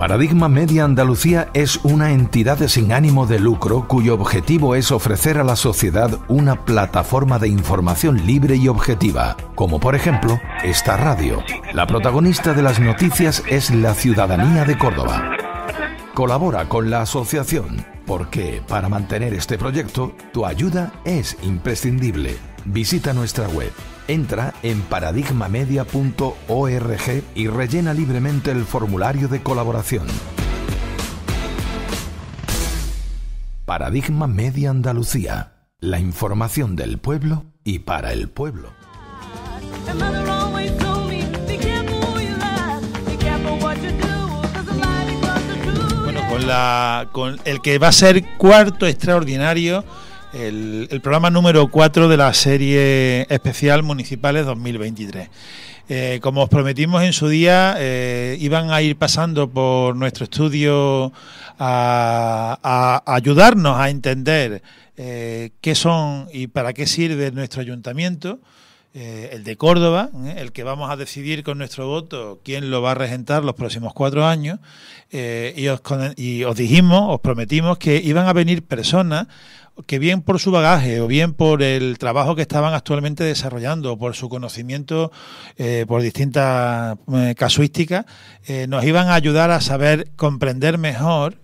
Paradigma Media Andalucía es una entidad sin ánimo de lucro cuyo objetivo es ofrecer a la sociedad una plataforma de información libre y objetiva, como por ejemplo esta radio. La protagonista de las noticias es la ciudadanía de Córdoba. Colabora con la asociación, porque para mantener este proyecto tu ayuda es imprescindible. Visita nuestra web Entra en paradigmamedia.org y rellena libremente el formulario de colaboración. Paradigma Media Andalucía. La información del pueblo y para el pueblo. Bueno, con, la, con el que va a ser cuarto extraordinario el, programa número 4 de la serie especial Municipales 2023. Eh, como os prometimos en su día, eh, iban a ir pasando por nuestro estudio a, ayudarnos a entender eh, qué son y para qué sirve nuestro ayuntamiento, el de Córdoba, el que vamos a decidir con nuestro voto quién lo va a regentar los próximos cuatro años. Y os, y os dijimos, os prometimos que iban a venir personas que bien por su bagaje o bien por el trabajo que estaban actualmente desarrollando, por su conocimiento, eh, por distintas eh, casuísticas, eh, nos iban a ayudar a saber comprender mejor,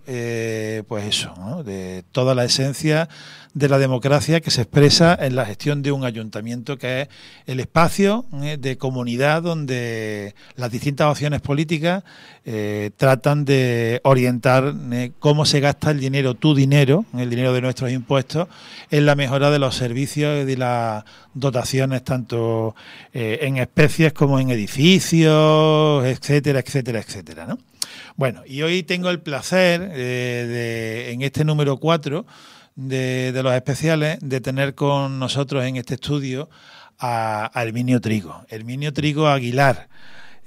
pues eso, de toda la esencia de la democracia que se expresa en la gestión de un ayuntamiento, que es el espacio eh, de comunidad donde las distintas opciones políticas eh, tratan de orientar eh, cómo se gasta el dinero, tu dinero, el dinero de nuestros impuestos, en la mejora de los servicios y de las dotaciones, tanto en especies como en edificios, etcétera, etcétera, etcétera. ¿no? Bueno, y hoy tengo el placer de, en este número 4, de, los especiales de tener con nosotros en este estudio a, Herminio Trigo, Herminio Trigo Aguilar.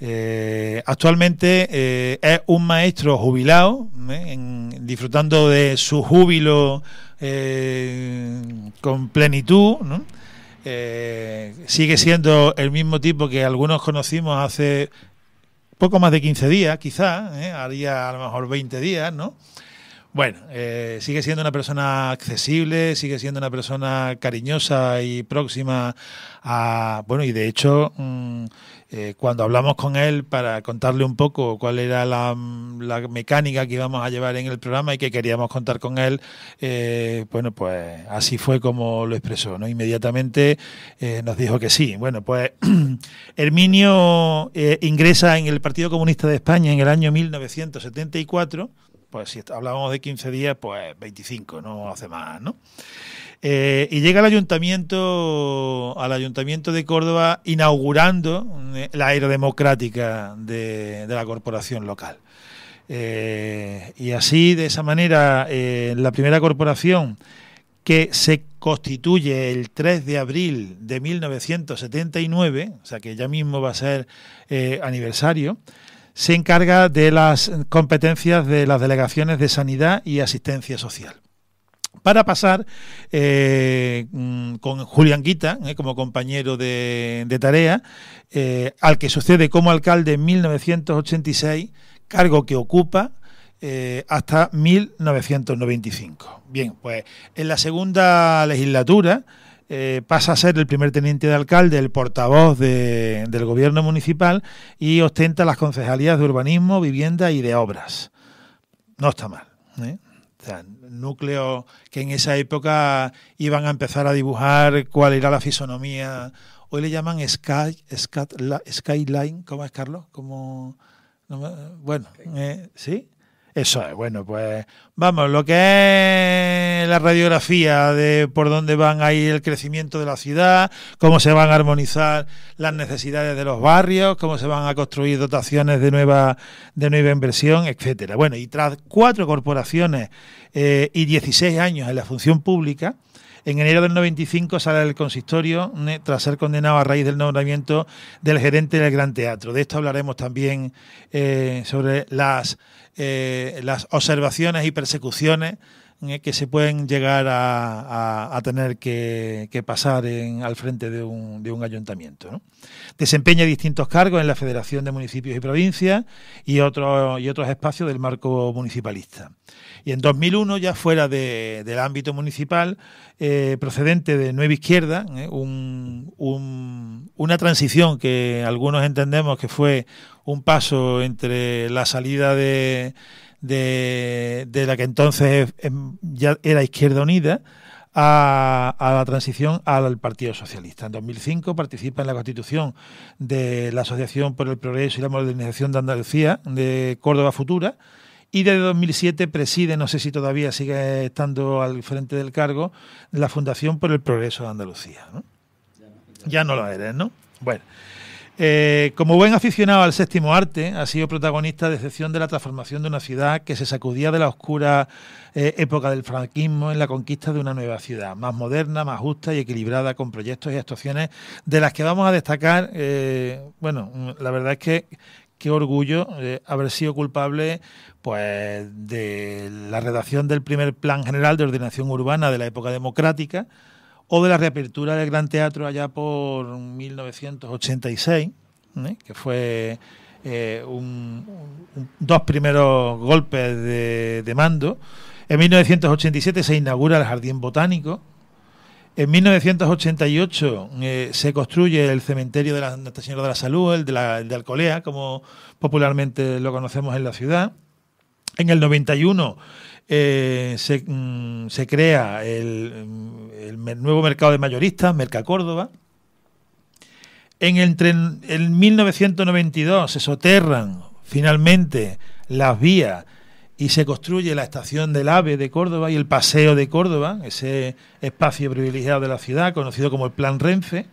Eh, actualmente eh, es un maestro jubilado, ¿eh? disfrutando de su júbilo con plenitud. sigue siendo el mismo tipo que algunos conocimos hace poco más de 15 días, quizás, haría a lo mejor 20 días, ¿no? Bueno, eh, sigue siendo una persona accesible, sigue siendo una persona cariñosa y próxima a... Bueno, y de hecho, mm, eh, cuando hablamos con él para contarle un poco cuál era mm, la, mecánica que íbamos a llevar en el programa y que queríamos contar con él, eh, bueno, pues así fue como lo expresó, ¿no? Inmediatamente nos dijo que sí. Bueno, pues Herminio ingresa en el Partido Comunista de España en el año 1974 pues si hablábamos de 15 días, pues 25, no hace más, ¿no? Eh, y llega el ayuntamiento, al ayuntamiento de Córdoba inaugurando la era democrática... de la corporación local. Eh, y así, de esa manera, eh, la primera corporación que se constituye el 3 de abril de 1979, o sea que ya mismo va a ser aniversario, se encarga de las competencias de las delegaciones de sanidad y asistencia social para pasar eh, mm, con Julián Guita eh, como compañero de, tarea, eh, al que sucede como alcalde en 1986, cargo que ocupa hasta 1995. Bien, pues en la segunda legislatura eh, pasa a ser el primer teniente de alcalde, el portavoz del gobierno municipal y ostenta las concejalías de urbanismo, vivienda y de obras. No está mal. ¿eh? núcleo que en esa época iban a empezar a dibujar cuál era la fisonomía. Hoy le llaman skyline, ¿cómo es Carlos? Como, bueno, eh, ¿sí? Eso es, bueno, pues vamos, lo que es la radiografía de por dónde van a ir el crecimiento de la ciudad, cómo se van a armonizar las necesidades de los barrios, cómo se van a construir dotaciones de nueva, de nueva inversión, etcétera. Bueno, y tras cuatro corporaciones eh, y 16 años en la función pública, en enero del 95 sale del consistorio tras ser condenado a raíz del nombramiento del gerente del Gran Teatro. De esto hablaremos también eh, sobre eh, las observaciones y persecuciones que se pueden llegar a, tener que, pasar al frente de un, de un ayuntamiento. Desempeña distintos cargos en la Federación de Municipios y Provincias y, otro, y otros espacios del marco municipalista. Y en 2001, ya fuera del ámbito municipal, eh, procedente de Nueva Izquierda, ¿eh? una transición que algunos entendemos que fue un paso entre la salida de de, la que entonces ya era Izquierda Unida, a, la transición al Partido Socialista. En 2005 participa en la constitución de la Asociación por el Progreso y la Modernización de Andalucía, de Córdoba Futura, y desde 2007 preside, no sé si todavía sigue estando al frente del cargo, la Fundación por el Progreso de Andalucía. Ya, no, ya no lo eres, ¿no? Bueno. Eh, como buen aficionado al séptimo arte, ha sido protagonista de excepción de la transformación de una ciudad que se sacudía de la oscura eh, época del franquismo en la conquista de una nueva ciudad, más moderna, más justa y equilibrada, con proyectos y actuaciones de las que vamos a destacar. Eh, bueno, la verdad es que qué orgullo haber sido culpable pues de la redacción del primer plan general de ordenación urbana de la época democrática o de la reapertura del Gran Teatro allá por 1986, ¿eh? que fue eh, dos primeros golpes de, mando. En 1987 se inaugura el Jardín Botánico, en 1988 eh, se construye el cementerio de la Nuestra Señora de la Salud, el de, el de, Alcolea, como popularmente lo conocemos en la ciudad. En el 91 eh, mm, se, crea el, mm, nuevo mercado de mayoristas, Merca Córdoba. En, el, en 1992 se soterran finalmente las vías y se construye la estación del AVE de Córdoba y el Paseo de Córdoba, ese espacio privilegiado de la ciudad, conocido como el Plan Renfe.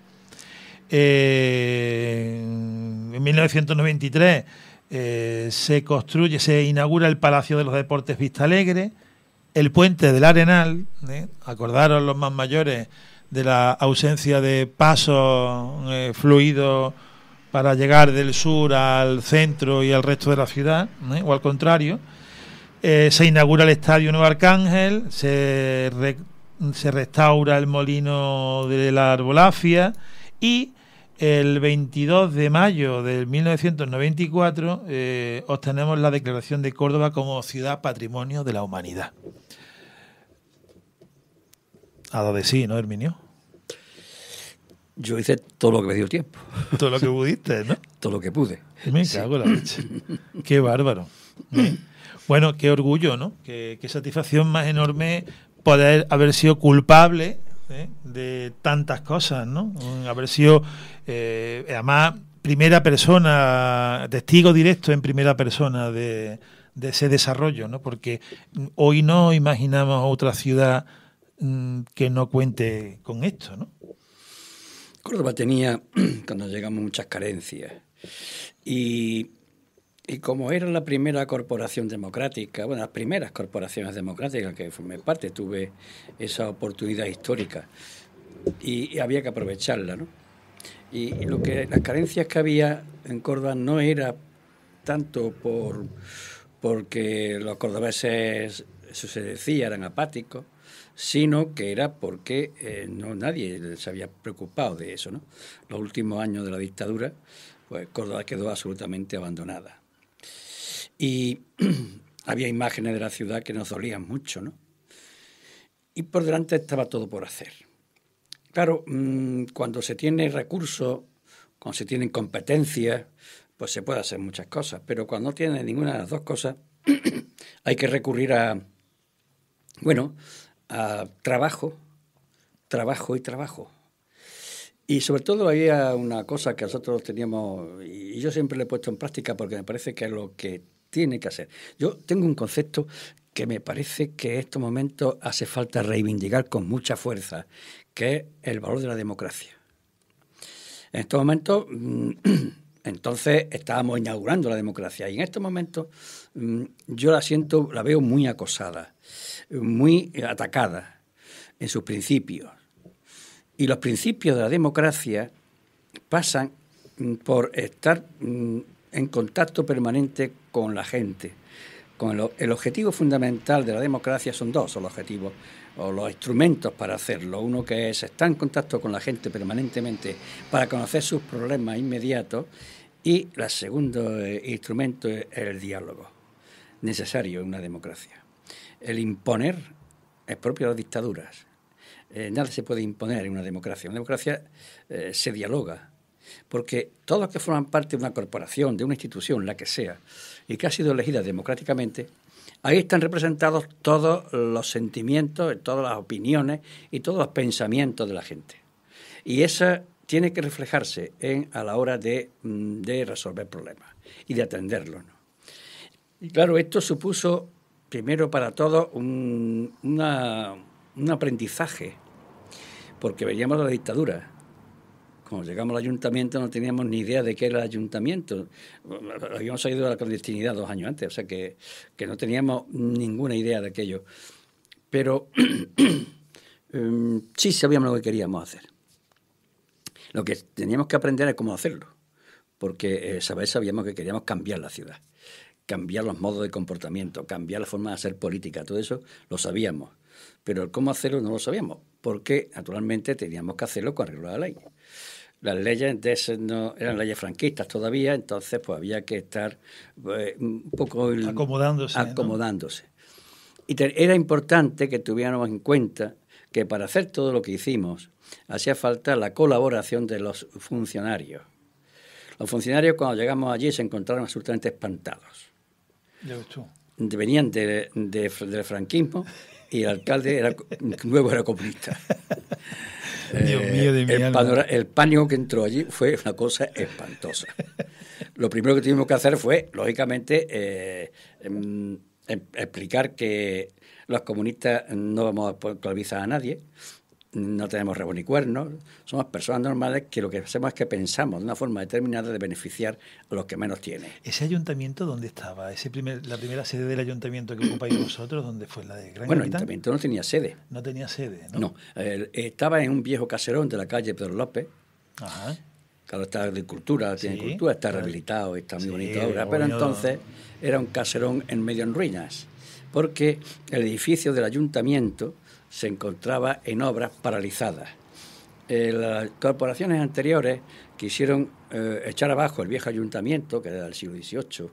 Eh, en 1993 eh, se construye, se inaugura el Palacio de los Deportes Vista Alegre, el Puente del Arenal, ¿eh? acordaron los más mayores de la ausencia de paso eh, fluido para llegar del sur al centro y al resto de la ciudad, o al contrario. se inaugura el Estadio Nuevo Arcángel, se, se restaura el molino de la Arbolafia y el 22 de mayo de 1994 eh, obtenemos la declaración de Córdoba como ciudad patrimonio de la humanidad. A lo de sí, ¿no, Herminio? Yo hice todo lo que me dio tiempo. Todo lo que pudiste, ¿no? todo lo que pude. Me cago la leche. Qué bárbaro. bueno, qué orgullo, ¿no? Qué, satisfacción más enorme poder haber sido culpable ¿eh? de tantas cosas, ¿no? Haber sido eh, además, primera persona, testigo directo en primera persona de, ese desarrollo, ¿no? Porque hoy no imaginamos otra ciudad mm, que no cuente con esto, ¿no? Córdoba tenía, cuando llegamos, muchas carencias. Y, como era la primera corporación democrática, bueno, las primeras corporaciones democráticas que formé parte, tuve esa oportunidad histórica y había que aprovecharla, ¿no? Y lo que las carencias que había en Córdoba no era tanto por porque los cordobeses, eso se decía, eran apáticos, sino que era porque eh, no nadie se había preocupado de eso. ¿no? Los últimos años de la dictadura, pues Córdoba quedó absolutamente abandonada. Y había imágenes de la ciudad que nos dolían mucho, ¿no? Y por delante estaba todo por hacer. Claro, mm, cuando se tiene recursos, cuando se tienen competencias, pues se puede hacer muchas cosas, pero cuando no tiene ninguna de las dos cosas, hay que recurrir a, bueno, a trabajo, trabajo y trabajo. Y sobre todo había una cosa que nosotros teníamos, y yo siempre le he puesto en práctica porque me parece que es lo que tiene que hacer. Yo tengo un concepto que me parece que en estos momentos hace falta reivindicar con mucha fuerza, que es el valor de la democracia. En estos momentos, mm, entonces estábamos inaugurando la democracia y en estos momentos mm, yo la siento, la veo muy acosada, muy atacada en sus principios. Y los principios de la democracia pasan mm, por estar en contacto permanente con la gente, el, objetivo fundamental de la democracia son dos los objetivos o los instrumentos para hacerlo. Uno que es estar en contacto con la gente permanentemente para conocer sus problemas inmediatos y el segundo eh, instrumento es el diálogo, necesario en una democracia. El imponer es propio de las dictaduras. Eh, nada se puede imponer en una democracia. En una democracia eh, se dialoga, porque todos que forman parte de una corporación, de una institución, la que sea, y que ha sido elegida democráticamente, ahí están representados todos los sentimientos, todas las opiniones y todos los pensamientos de la gente. Y esa tiene que reflejarse en, a la hora de, mm, resolver problemas y de atenderlos. Y claro, esto supuso primero para todos un, un aprendizaje, porque veníamos de la dictadura cuando llegamos al ayuntamiento no teníamos ni idea de qué era el ayuntamiento. Habíamos salido de la clandestinidad dos años antes, o sea que, no teníamos ninguna idea de aquello. Pero em, sí sabíamos lo que queríamos hacer. Lo que teníamos que aprender es cómo hacerlo, porque eh, sabíamos que queríamos cambiar la ciudad, cambiar los modos de comportamiento, cambiar la forma de hacer política, todo eso lo sabíamos, pero el cómo hacerlo no lo sabíamos, porque naturalmente teníamos que hacerlo con arreglo a la ley las leyes de no eran leyes franquistas todavía, entonces pues había que estar eh, un poco acomodándose. acomodándose. Y era importante que tuviéramos en cuenta que para hacer todo lo que hicimos hacía falta la colaboración de los funcionarios. Los funcionarios cuando llegamos allí se encontraron absolutamente espantados. Venían de, del franquismo y el alcalde era, nuevo era comunista. Dios eh, mío, el, pánico que entró allí fue una cosa espantosa. Lo primero que tuvimos que hacer fue, lógicamente, eh, em, em, explicar que los comunistas no vamos a esclavizar a nadie, no tenemos rabo ni cuernos, somos personas normales que lo que hacemos es que pensamos de una forma determinada de beneficiar a los que menos tienen. ¿Ese ayuntamiento dónde estaba? ¿Ese primer, ¿La primera sede del ayuntamiento que ocupáis vosotros, dónde fue la de Gran Bueno, el ayuntamiento no tenía sede. No tenía sede, ¿no? No, estaba en un viejo caserón de la calle Pedro López. Ajá. Claro, está de cultura, tiene cultura, está rehabilitado, está muy bonito ahora, pero entonces era un caserón en medio en ruinas, porque el edificio del ayuntamiento se encontraba en obras paralizadas. Eh, las corporaciones anteriores quisieron eh, echar abajo el viejo ayuntamiento, que era del siglo XVIII,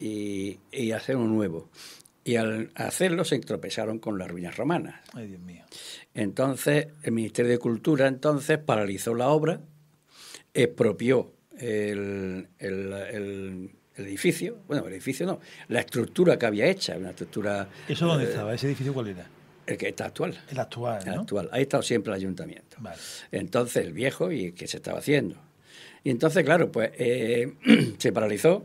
y, hacer uno nuevo. Y al hacerlo se entropezaron con las ruinas romanas. Ay, Dios mío. Entonces, el Ministerio de Cultura entonces paralizó la obra, expropió el, edificio, bueno, el edificio no, la estructura que había hecha, una estructura... ¿Eso dónde eh, estaba? ¿Ese edificio cuál era? El que está actual. El actual. ¿no? actual. Ahí ha estado siempre el ayuntamiento. Entonces, el viejo y el que se estaba haciendo. Y entonces, claro, pues eh, se paralizó,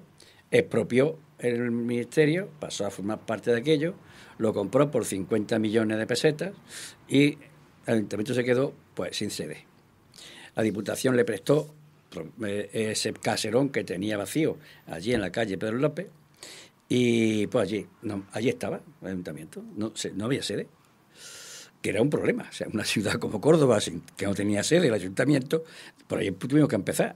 expropió el ministerio, pasó a formar parte de aquello, lo compró por 50 millones de pesetas y el ayuntamiento se quedó pues sin sede. La Diputación le prestó eh, ese caserón que tenía vacío allí en la calle Pedro López y pues allí, allí estaba el ayuntamiento, no, no había sede que era un problema. O sea, una ciudad como Córdoba, que no tenía sede, el ayuntamiento, por ahí tuvimos que empezar.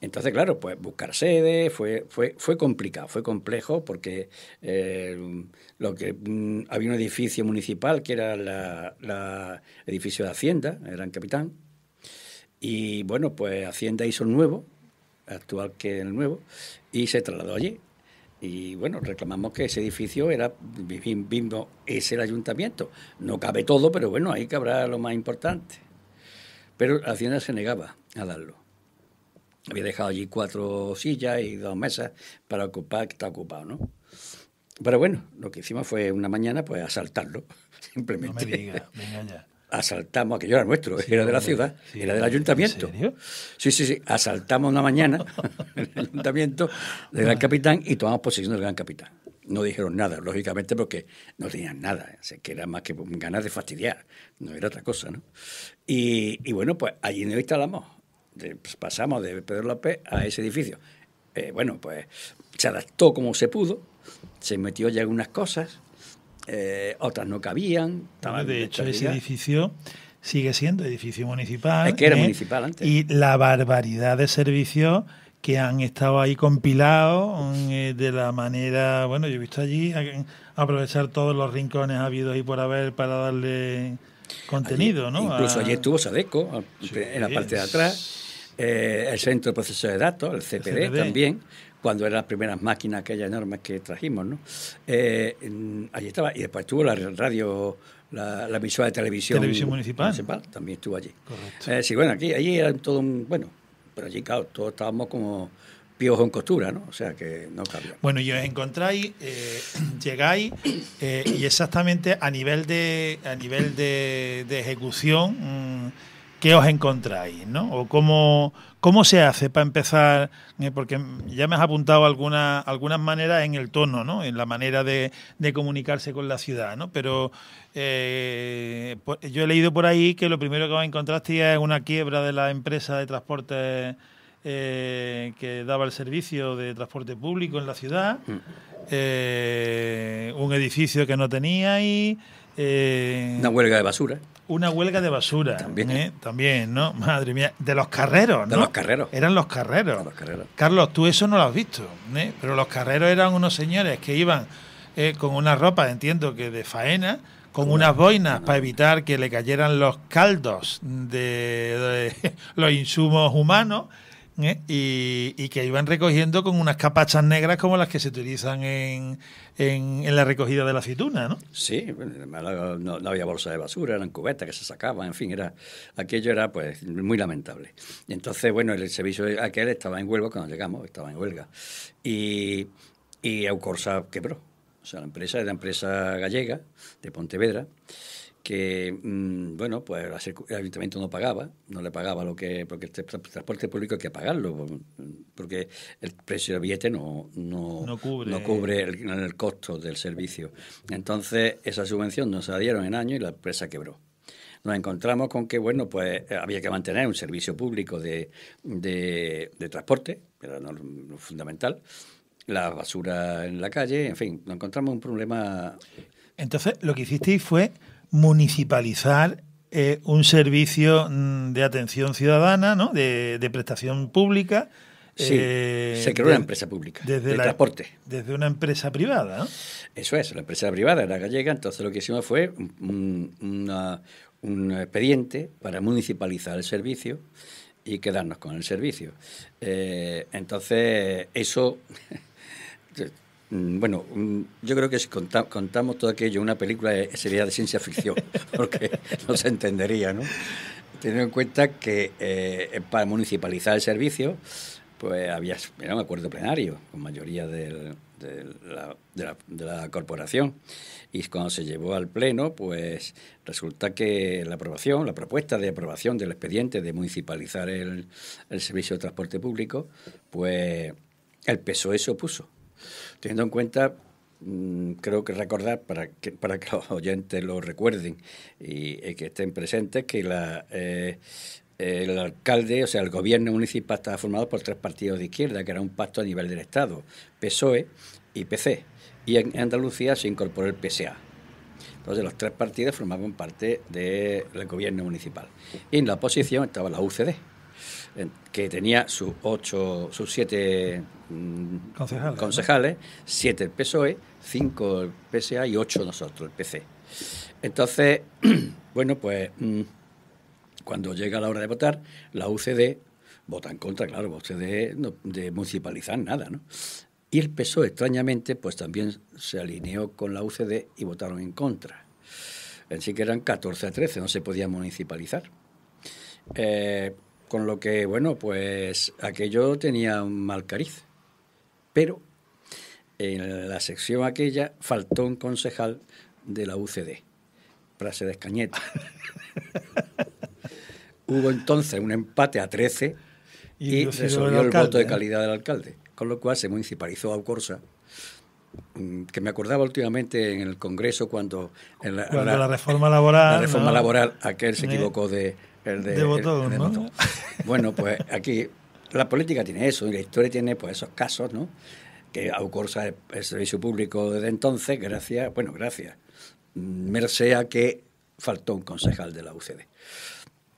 Entonces, claro, pues buscar sede fue, fue, fue complicado, fue complejo porque eh, lo que, mm, había un edificio municipal que era la, edificio de Hacienda, el Gran Capitán, y bueno, pues Hacienda hizo el nuevo, actual que el nuevo, y se trasladó allí. Y bueno, reclamamos que ese edificio era mismo es el ayuntamiento. No cabe todo, pero bueno, ahí cabrá lo más importante. Pero Hacienda se negaba a darlo. Había dejado allí cuatro sillas y dos mesas para ocupar, que está ocupado, ¿no? Pero bueno, lo que hicimos fue una mañana pues asaltarlo, simplemente. No me asaltamos, aquello era nuestro, era de la ciudad, era del ayuntamiento. Sí, sí, sí, asaltamos una mañana el ayuntamiento del Gran ah. Capitán y tomamos posesión del Gran Capitán. No dijeron nada, lógicamente, porque no tenían nada, que era más que ganas de fastidiar, no era otra cosa, ¿no? Y, bueno, pues allí nos instalamos, pues, pasamos de Pedro López a ese edificio. Eh, bueno, pues se adaptó como se pudo, se metió ya algunas cosas, eh, otras no cabían. de hecho, ese edificio sigue siendo edificio municipal. Es que era ¿eh? municipal antes. Y la barbaridad de servicios que han estado ahí compilados mm, eh, de la manera, bueno, yo he visto allí aprovechar todos los rincones habidos ahí por haber para darle contenido, ¿no? Incluso allí estuvo Sadeco, en la parte de atrás, el Centro de procesos de Datos, el CPD. también cuando eran las primeras máquinas aquellas enormes que trajimos, ¿no? Eh, allí estaba, y después estuvo la radio, la, emisora de televisión, televisión municipal. también estuvo allí. Correcto. Eh, sí, bueno, aquí, allí era todo un, bueno, pero allí, claro, todos estábamos como piojo en costura, ¿no? O sea que no cambia. Bueno, y os encontráis, eh, llegáis y exactamente a nivel de, a nivel de, ejecución... Mm, qué os encontráis, ¿no? O cómo, cómo se hace para empezar, eh, porque ya me has apuntado alguna, algunas maneras en el tono, ¿no? En la manera de, comunicarse con la ciudad, ¿no? Pero eh, pues, yo he leído por ahí que lo primero que os encontraste es una quiebra de la empresa de transporte eh, que daba el servicio de transporte público en la ciudad, mm. un edificio que no tenía y... una huelga de basura una huelga de basura. También. ¿eh? También, ¿no? Madre mía. De los carreros, ¿no? De los carreros. Eran los carreros. Carlos, tú eso no lo has visto, ¿eh? Pero los carreros eran unos señores que iban eh, con una ropa, entiendo que de faena, con unas boinas para evitar que le cayeran los caldos de, de los insumos humanos ¿eh? y, que iban recogiendo con unas capachas negras como las que se utilizan en, la recogida de la aceituna, ¿no? Sí, no, había bolsa de basura, eran cubetas que se sacaban, en fin, era aquello era pues muy lamentable. entonces, bueno, el servicio aquel estaba en huelga cuando llegamos, estaba en huelga. Y, y Eucorsa quebró. O sea, la empresa era empresa gallega de Pontevedra que, mm, bueno, pues el ayuntamiento no pagaba, no le pagaba lo que, porque el transporte público hay que pagarlo, porque el precio del billete no, no, cubre, el, costo del servicio. Entonces, esa subvención no se la dieron en año y la empresa quebró. Nos encontramos con que, bueno, pues eh, había que mantener un servicio público de, de, transporte, era lo fundamental, la basura en la calle, en fin, nos encontramos un problema... Entonces, lo que hicisteis fue municipalizar eh, un servicio mm, de atención ciudadana, ¿no? de, prestación pública. Eh, se creó una empresa pública desde de transporte. Desde una empresa privada, Eso es, la empresa privada era gallega, entonces lo que hicimos fue un, un expediente para municipalizar el servicio y quedarnos con el servicio. Eh, entonces, eso Mm, bueno, mm, yo creo que si contamos todo aquello, una película eh, sería de ciencia ficción, porque no se entendería, ¿no? Teniendo en cuenta que eh, eh, para municipalizar el servicio, pues había un acuerdo plenario con mayoría de, la, corporación. Y cuando se llevó al pleno, pues resulta que la aprobación, la propuesta de aprobación del expediente de municipalizar el, el servicio de transporte público, pues el PSOE se opuso teniendo en cuenta mm, creo que recordar para que, para que los oyentes lo recuerden y, que estén presentes que la, eh, el alcalde, o sea, el gobierno municipal estaba formado por tres partidos de izquierda, que era un pacto a nivel del Estado, PSOE y PC. Y en Andalucía se incorporó el PSA. Entonces los tres partidos formaban parte del gobierno municipal. Y en la oposición estaba la UCD, que tenía sus ocho, sus siete mm, concejales, siete el PSOE, cinco el PSA y ocho nosotros, el PC. Entonces, bueno, pues mm, cuando llega la hora de votar, la UCD vota en contra, claro, UCD de municipalizar nada, ¿no? Y el PSOE, extrañamente, pues también se alineó con la UCD y votaron en contra. Así que eran 14 a 13, no se podía municipalizar. Eh, con lo que, bueno, pues aquello tenía un mal cariz. Pero en la sección aquella faltó un concejal de la UCD, Prase de Escañeta. Hubo entonces un empate a 13 y, se resolvió el, voto de ¿eh? calidad del alcalde, con lo cual se municipalizó a Corsa mm, que me acordaba últimamente en el Congreso cuando en la, reforma laboral la reforma laboral aquel se ¿Eh? equivocó de, de, Bueno, pues aquí la política tiene eso y la historia tiene pues esos casos, ¿no? Que Aucorsa es el servicio público desde entonces, gracias, bueno, gracias, merced a que faltó un concejal de la UCD.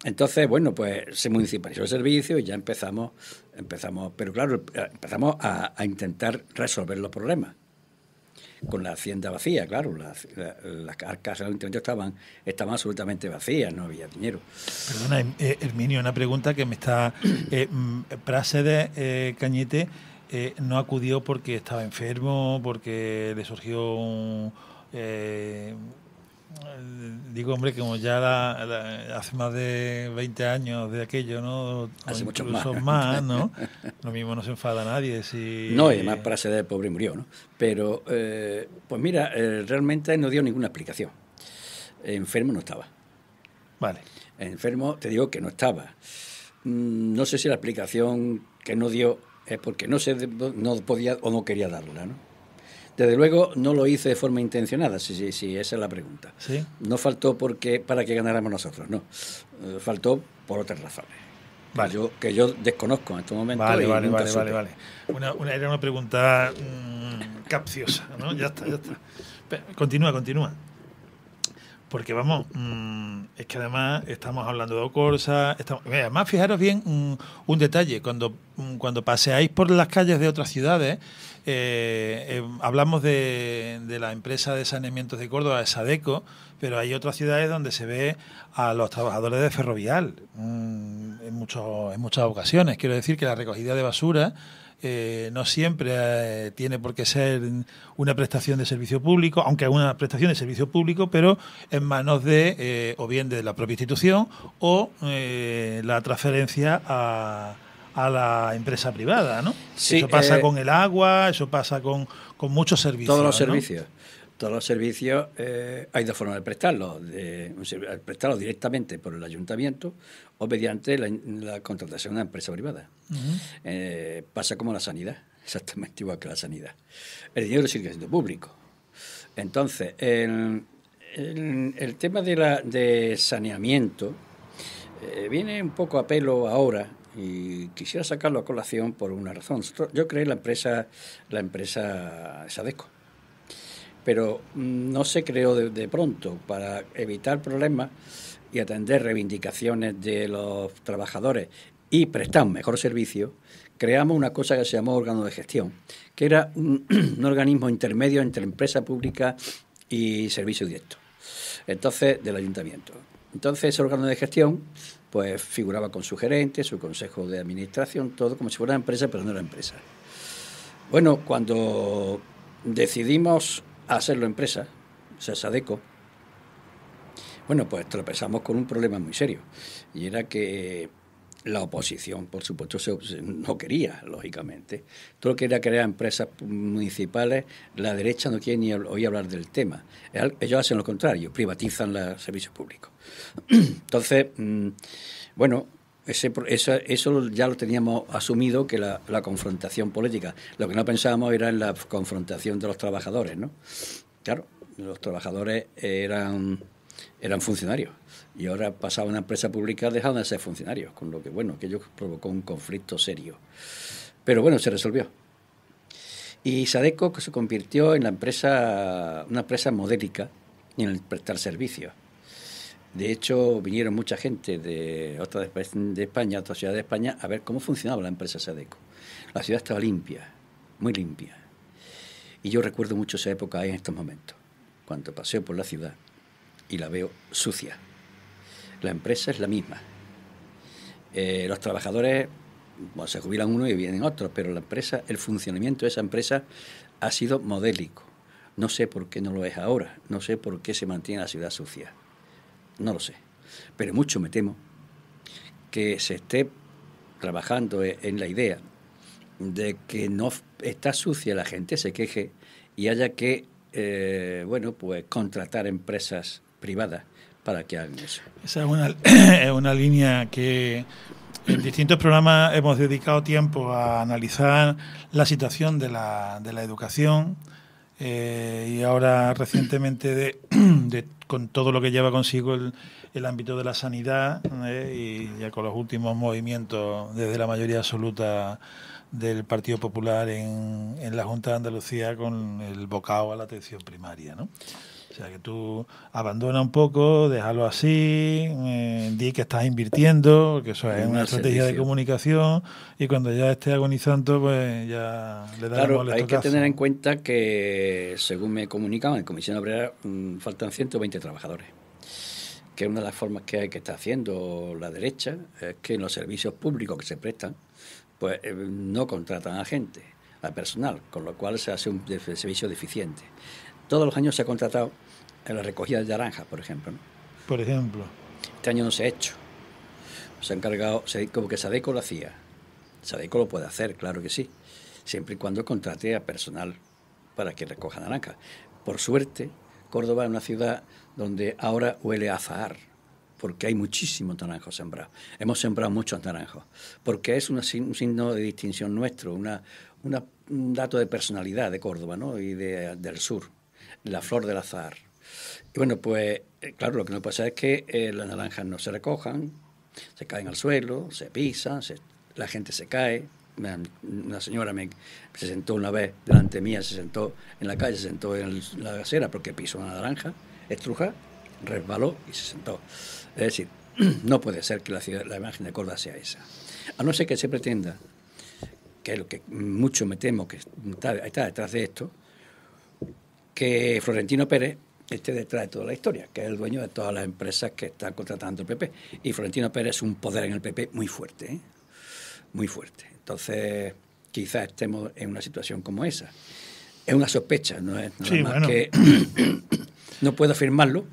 Entonces, bueno, pues se municipalizó el servicio y ya empezamos, empezamos pero claro, empezamos a intentar resolver los problemas con la hacienda vacía, claro, las, casas arcas del estaban, estaban absolutamente vacías, no había dinero. Perdona, em, eh, Herminio, una pregunta que me está... Eh, mm, de eh, Cañete eh, no acudió porque estaba enfermo, porque le surgió un... Eh, digo, hombre, como ya hace más de 20 años de aquello, ¿no? hace muchos más. ¿no? Lo mismo no se enfada nadie. Si... No, y además para ser el pobre murió, ¿no? Pero, eh, pues mira, eh, realmente no dio ninguna explicación. Enfermo no estaba. Vale. Enfermo, te digo que no estaba. Mm, no sé si la explicación que no dio es porque no, se, no podía o no quería darla, ¿no? Desde luego no lo hice de forma intencionada, sí, sí, sí, esa es la pregunta. ¿Sí? No faltó porque para que ganáramos nosotros, no. Eh, faltó por otras razones. Vale. que yo desconozco en estos momentos. Vale, vale, vale, vale, Una, era una pregunta mm, capciosa, ¿no? Ya está, ya está. continúa, continúa. Porque vamos, mm, es que además estamos hablando de cosas. además, fijaros bien mm, un detalle. Cuando, cuando paseáis por las calles de otras ciudades, eh, eh, hablamos de, la empresa de saneamientos de Córdoba, Sadeco, pero hay otras ciudades donde se ve a los trabajadores de Ferrovial mm, en, en muchas ocasiones. Quiero decir que la recogida de basura eh, no siempre tiene por qué ser una prestación de servicio público, aunque es una prestación de servicio público, pero en manos de o bien de la propia institución o la transferencia a a la empresa privada, ¿no? eso pasa eh, con el agua, eso pasa con, muchos servicios. Todos los servicios. Todos los servicios eh, hay dos formas de prestarlos, de, prestarlos directamente por el ayuntamiento o mediante la, contratación de una empresa privada. Eh, pasa como la sanidad, exactamente igual que la sanidad. El dinero sigue siendo público. Entonces, el, el, tema de, la, de saneamiento viene un poco a pelo ahora y quisiera sacarlo a colación por una razón. Yo creé la empresa, la empresa Sadeco, pero mm, no se creó de, pronto para evitar problemas y atender reivindicaciones de los trabajadores y prestar un mejor servicio, creamos una cosa que se llamó órgano de gestión, que era un, un organismo intermedio entre empresa pública y servicio directo, entonces del ayuntamiento. Entonces ese órgano de gestión pues figuraba con su gerente, su consejo de administración, todo como si fuera una empresa, pero no era empresa. Bueno, cuando decidimos hacerlo empresa, o sea, Sadeco, bueno, pues tropezamos con un problema muy serio, y era que la oposición, por supuesto, no quería, lógicamente. Todo era crear empresas municipales, la derecha no quiere ni oír hablar del tema. Ellos hacen lo contrario, privatizan los servicios públicos. Entonces, mm, bueno, eso, ya lo teníamos asumido que la, la, confrontación política. Lo que no pensábamos era en la confrontación de los trabajadores, ¿no? Claro, los trabajadores eran, eran funcionarios y ahora pasaba una empresa pública dejando de ser funcionarios, con lo que, bueno, que aquello provocó un conflicto serio. Pero bueno, se resolvió. Y Sadeco se convirtió en la empresa, una empresa modélica en el prestar servicios. De hecho, vinieron mucha gente de otras de España, ciudades de España, a ver cómo funcionaba la empresa Sadeco. La ciudad estaba limpia, muy limpia. Y yo recuerdo mucho esa época ahí en estos momentos, cuando paseo por la ciudad y la veo sucia la empresa es la misma. Eh, los trabajadores se jubilan unos y vienen otros, pero la empresa, el funcionamiento de esa empresa ha sido modélico. No sé por qué no lo es ahora, no sé por qué se mantiene la ciudad sucia, no lo sé. Pero mucho me temo que se esté trabajando e, en la idea de que no está sucia la gente, se queje y haya que, eh, bueno, pues contratar empresas privadas para que hagan Esa es una, línea que en distintos programas hemos dedicado tiempo a analizar la situación de la, de la educación eh, y ahora recientemente de, con todo lo que lleva consigo el, ámbito de la sanidad eh, y ya con los últimos movimientos desde la mayoría absoluta del Partido Popular en, en la Junta de Andalucía con el bocado a la atención primaria. ¿no? O sea, que tú abandona un poco, déjalo así, eh, di que estás invirtiendo, que eso es, una estrategia de comunicación y cuando ya esté agonizando, pues ya le da Claro, hay que tener en cuenta que, según me comunicaban, en Comisión Obrera mm, faltan 120 trabajadores que una de las formas que, hay que está haciendo la derecha es que en los servicios públicos que se prestan, pues eh, no contratan a gente, a personal, con lo cual se hace un servicio deficiente. Todos los años se ha contratado en la recogida de naranjas, por ejemplo. Por ejemplo. Este año no se ha hecho. Se ha encargado, como que Sadeco lo hacía. Sadeco lo puede hacer, claro que sí. Siempre y cuando contrate a personal para que recoja naranjas. Por suerte, Córdoba es una ciudad donde ahora huele a azahar, porque hay muchísimos naranjos sembrados. Hemos sembrado muchos naranjos, porque es un signo de distinción nuestro, una, un dato de personalidad de Córdoba y de, del sur la flor del azar. Y bueno, pues eh, claro, lo que no pasa es que eh, las naranjas no se recojan, se caen al suelo, se pisan, la gente se cae. Una señora me, se sentó una vez delante mía, se sentó en la calle, se sentó en, la acera porque pisó una naranja, estruja, resbaló y se sentó. Es decir, no puede ser que la, ciudad, la imagen de Córdoba sea esa. A no ser que se pretenda, que es lo que mucho me temo que está detrás de esto, que Florentino Pérez esté detrás de toda la historia, que es el dueño de todas las empresas que están contratando el PP. Y Florentino Pérez es un poder en el PP muy fuerte, ¿eh? muy fuerte. Entonces, quizás estemos en una situación como esa. Es una sospecha, no es nada más que no puedo afirmarlo,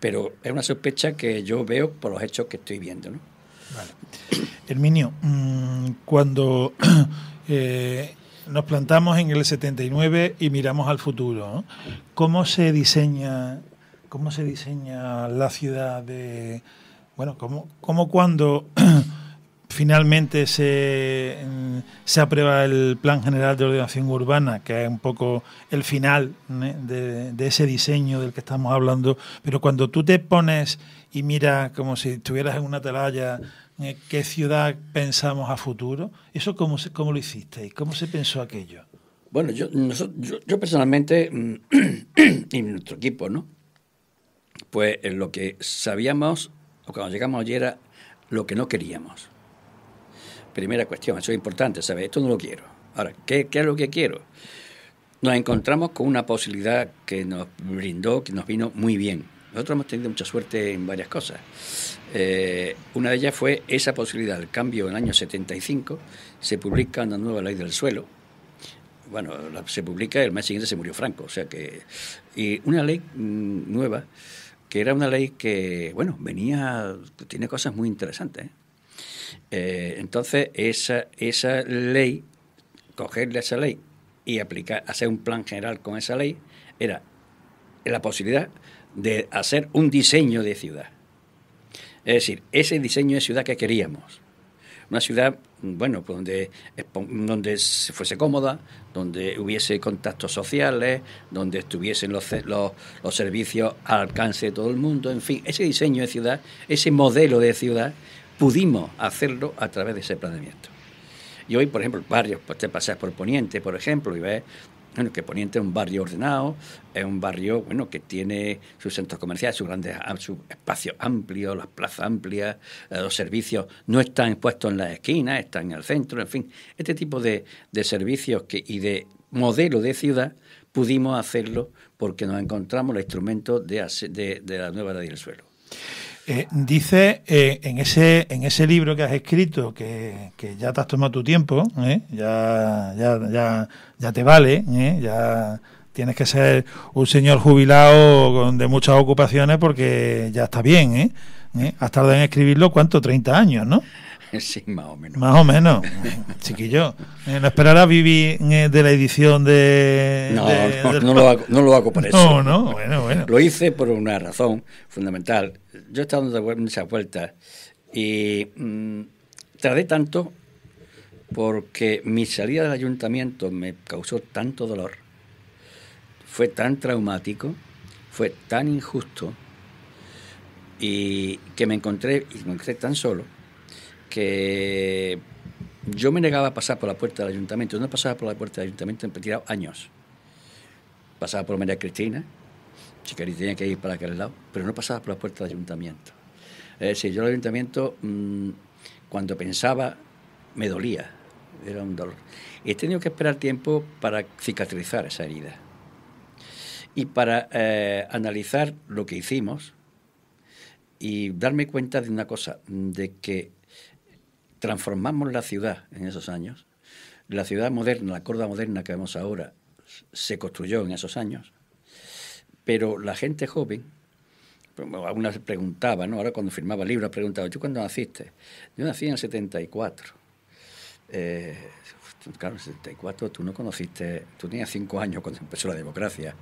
pero es una sospecha que yo veo por los hechos que estoy viendo. ¿no? Mm, cuando eh, nos plantamos en el 79 y miramos al futuro. ¿Cómo se diseña, cómo se diseña la ciudad de, bueno, cómo, cuando finalmente se, mm, se, aprueba el Plan General de Ordenación Urbana, que es un poco el final de, de, ese diseño del que estamos hablando, pero cuando tú te pones y miras como si estuvieras en una atalaya eh, qué ciudad pensamos a futuro. ¿Eso cómo, cómo lo hicisteis? ¿Cómo se pensó aquello? Bueno, yo, yo, personalmente mm, y nuestro equipo, ¿no? Pues eh, lo que sabíamos, o cuando llegamos allí era lo que no queríamos. Primera cuestión, eso es importante, ¿sabes? Esto no lo quiero. Ahora, ¿qué, qué es lo que quiero? Nos encontramos con una posibilidad que nos brindó, que nos vino muy bien, nosotros hemos tenido mucha suerte en varias cosas. Eh, una de ellas fue esa posibilidad ...el cambio en el año 75. Se publica una nueva ley del suelo. Bueno, se publica el mes siguiente se murió Franco. O sea que. Y una ley mm, nueva que era una ley que, bueno, venía, tiene cosas muy interesantes. ¿eh? Eh, entonces, esa, esa ley, cogerle esa ley y aplicar, hacer un plan general con esa ley, era la posibilidad de hacer un diseño de ciudad. Es decir, ese diseño de ciudad que queríamos. Una ciudad, bueno, pues donde, donde se fuese cómoda, donde hubiese contactos sociales, donde estuviesen los, los, servicios al alcance de todo el mundo, en fin, ese diseño de ciudad, ese modelo de ciudad, pudimos hacerlo a través de ese planeamiento. Y hoy, por ejemplo, barrios, pues te pasas por Poniente, por ejemplo, y ves bueno, que Poniente es un barrio ordenado, es un barrio bueno que tiene sus centros comerciales, sus grandes espacios amplios, las plazas amplias, eh, los servicios no están expuestos en las esquinas, están en el centro, en fin. Este tipo de, servicios y de modelo de ciudad pudimos hacerlo porque nos encontramos los instrumentos de, de la nueva edad del suelo. Eh, dice eh, en, ese, en ese libro que has escrito, que, que ya te has tomado tu tiempo, ¿eh? ya, ya, ya, ya, te vale, ya tienes que ser un señor jubilado con, de muchas ocupaciones porque ya está bien. ¿eh? ¿Has tardado en escribirlo cuánto? 30 años, ¿no? Sí, más o menos. Más o menos, chiquillo. Eh, no esperará vivir eh, de la edición de... No, no, lo hago, no, lo por eso. No, no, bueno, bueno. Lo hice por una razón fundamental. Yo he estado dando esa vueltas y mm, tardé tanto porque mi salida del ayuntamiento me causó tanto dolor, fue tan traumático, fue tan injusto y que me encontré, y me encontré tan solo que yo me negaba a pasar por la puerta del ayuntamiento. No pasaba por la puerta del ayuntamiento, en tirado años. Pasaba por María Cristina, quería tenía que ir para aquel lado, pero no pasaba por la puerta del ayuntamiento. Es decir, yo el ayuntamiento, mm, cuando pensaba, me dolía, era un dolor. Y he tenido que esperar tiempo para cicatrizar esa herida y para eh, analizar lo que hicimos y darme cuenta de una cosa, de que transformamos la ciudad en esos años. La ciudad moderna, la Córdoba moderna que vemos ahora, se construyó en esos años. Pero la gente joven, pues, algunas preguntaba, Ahora cuando firmaba libros preguntaba, ¿tú cuándo naciste? Yo nací en el 74. Eh, claro, en el 74 tú no conociste, tú tenías cinco años cuando empezó la democracia.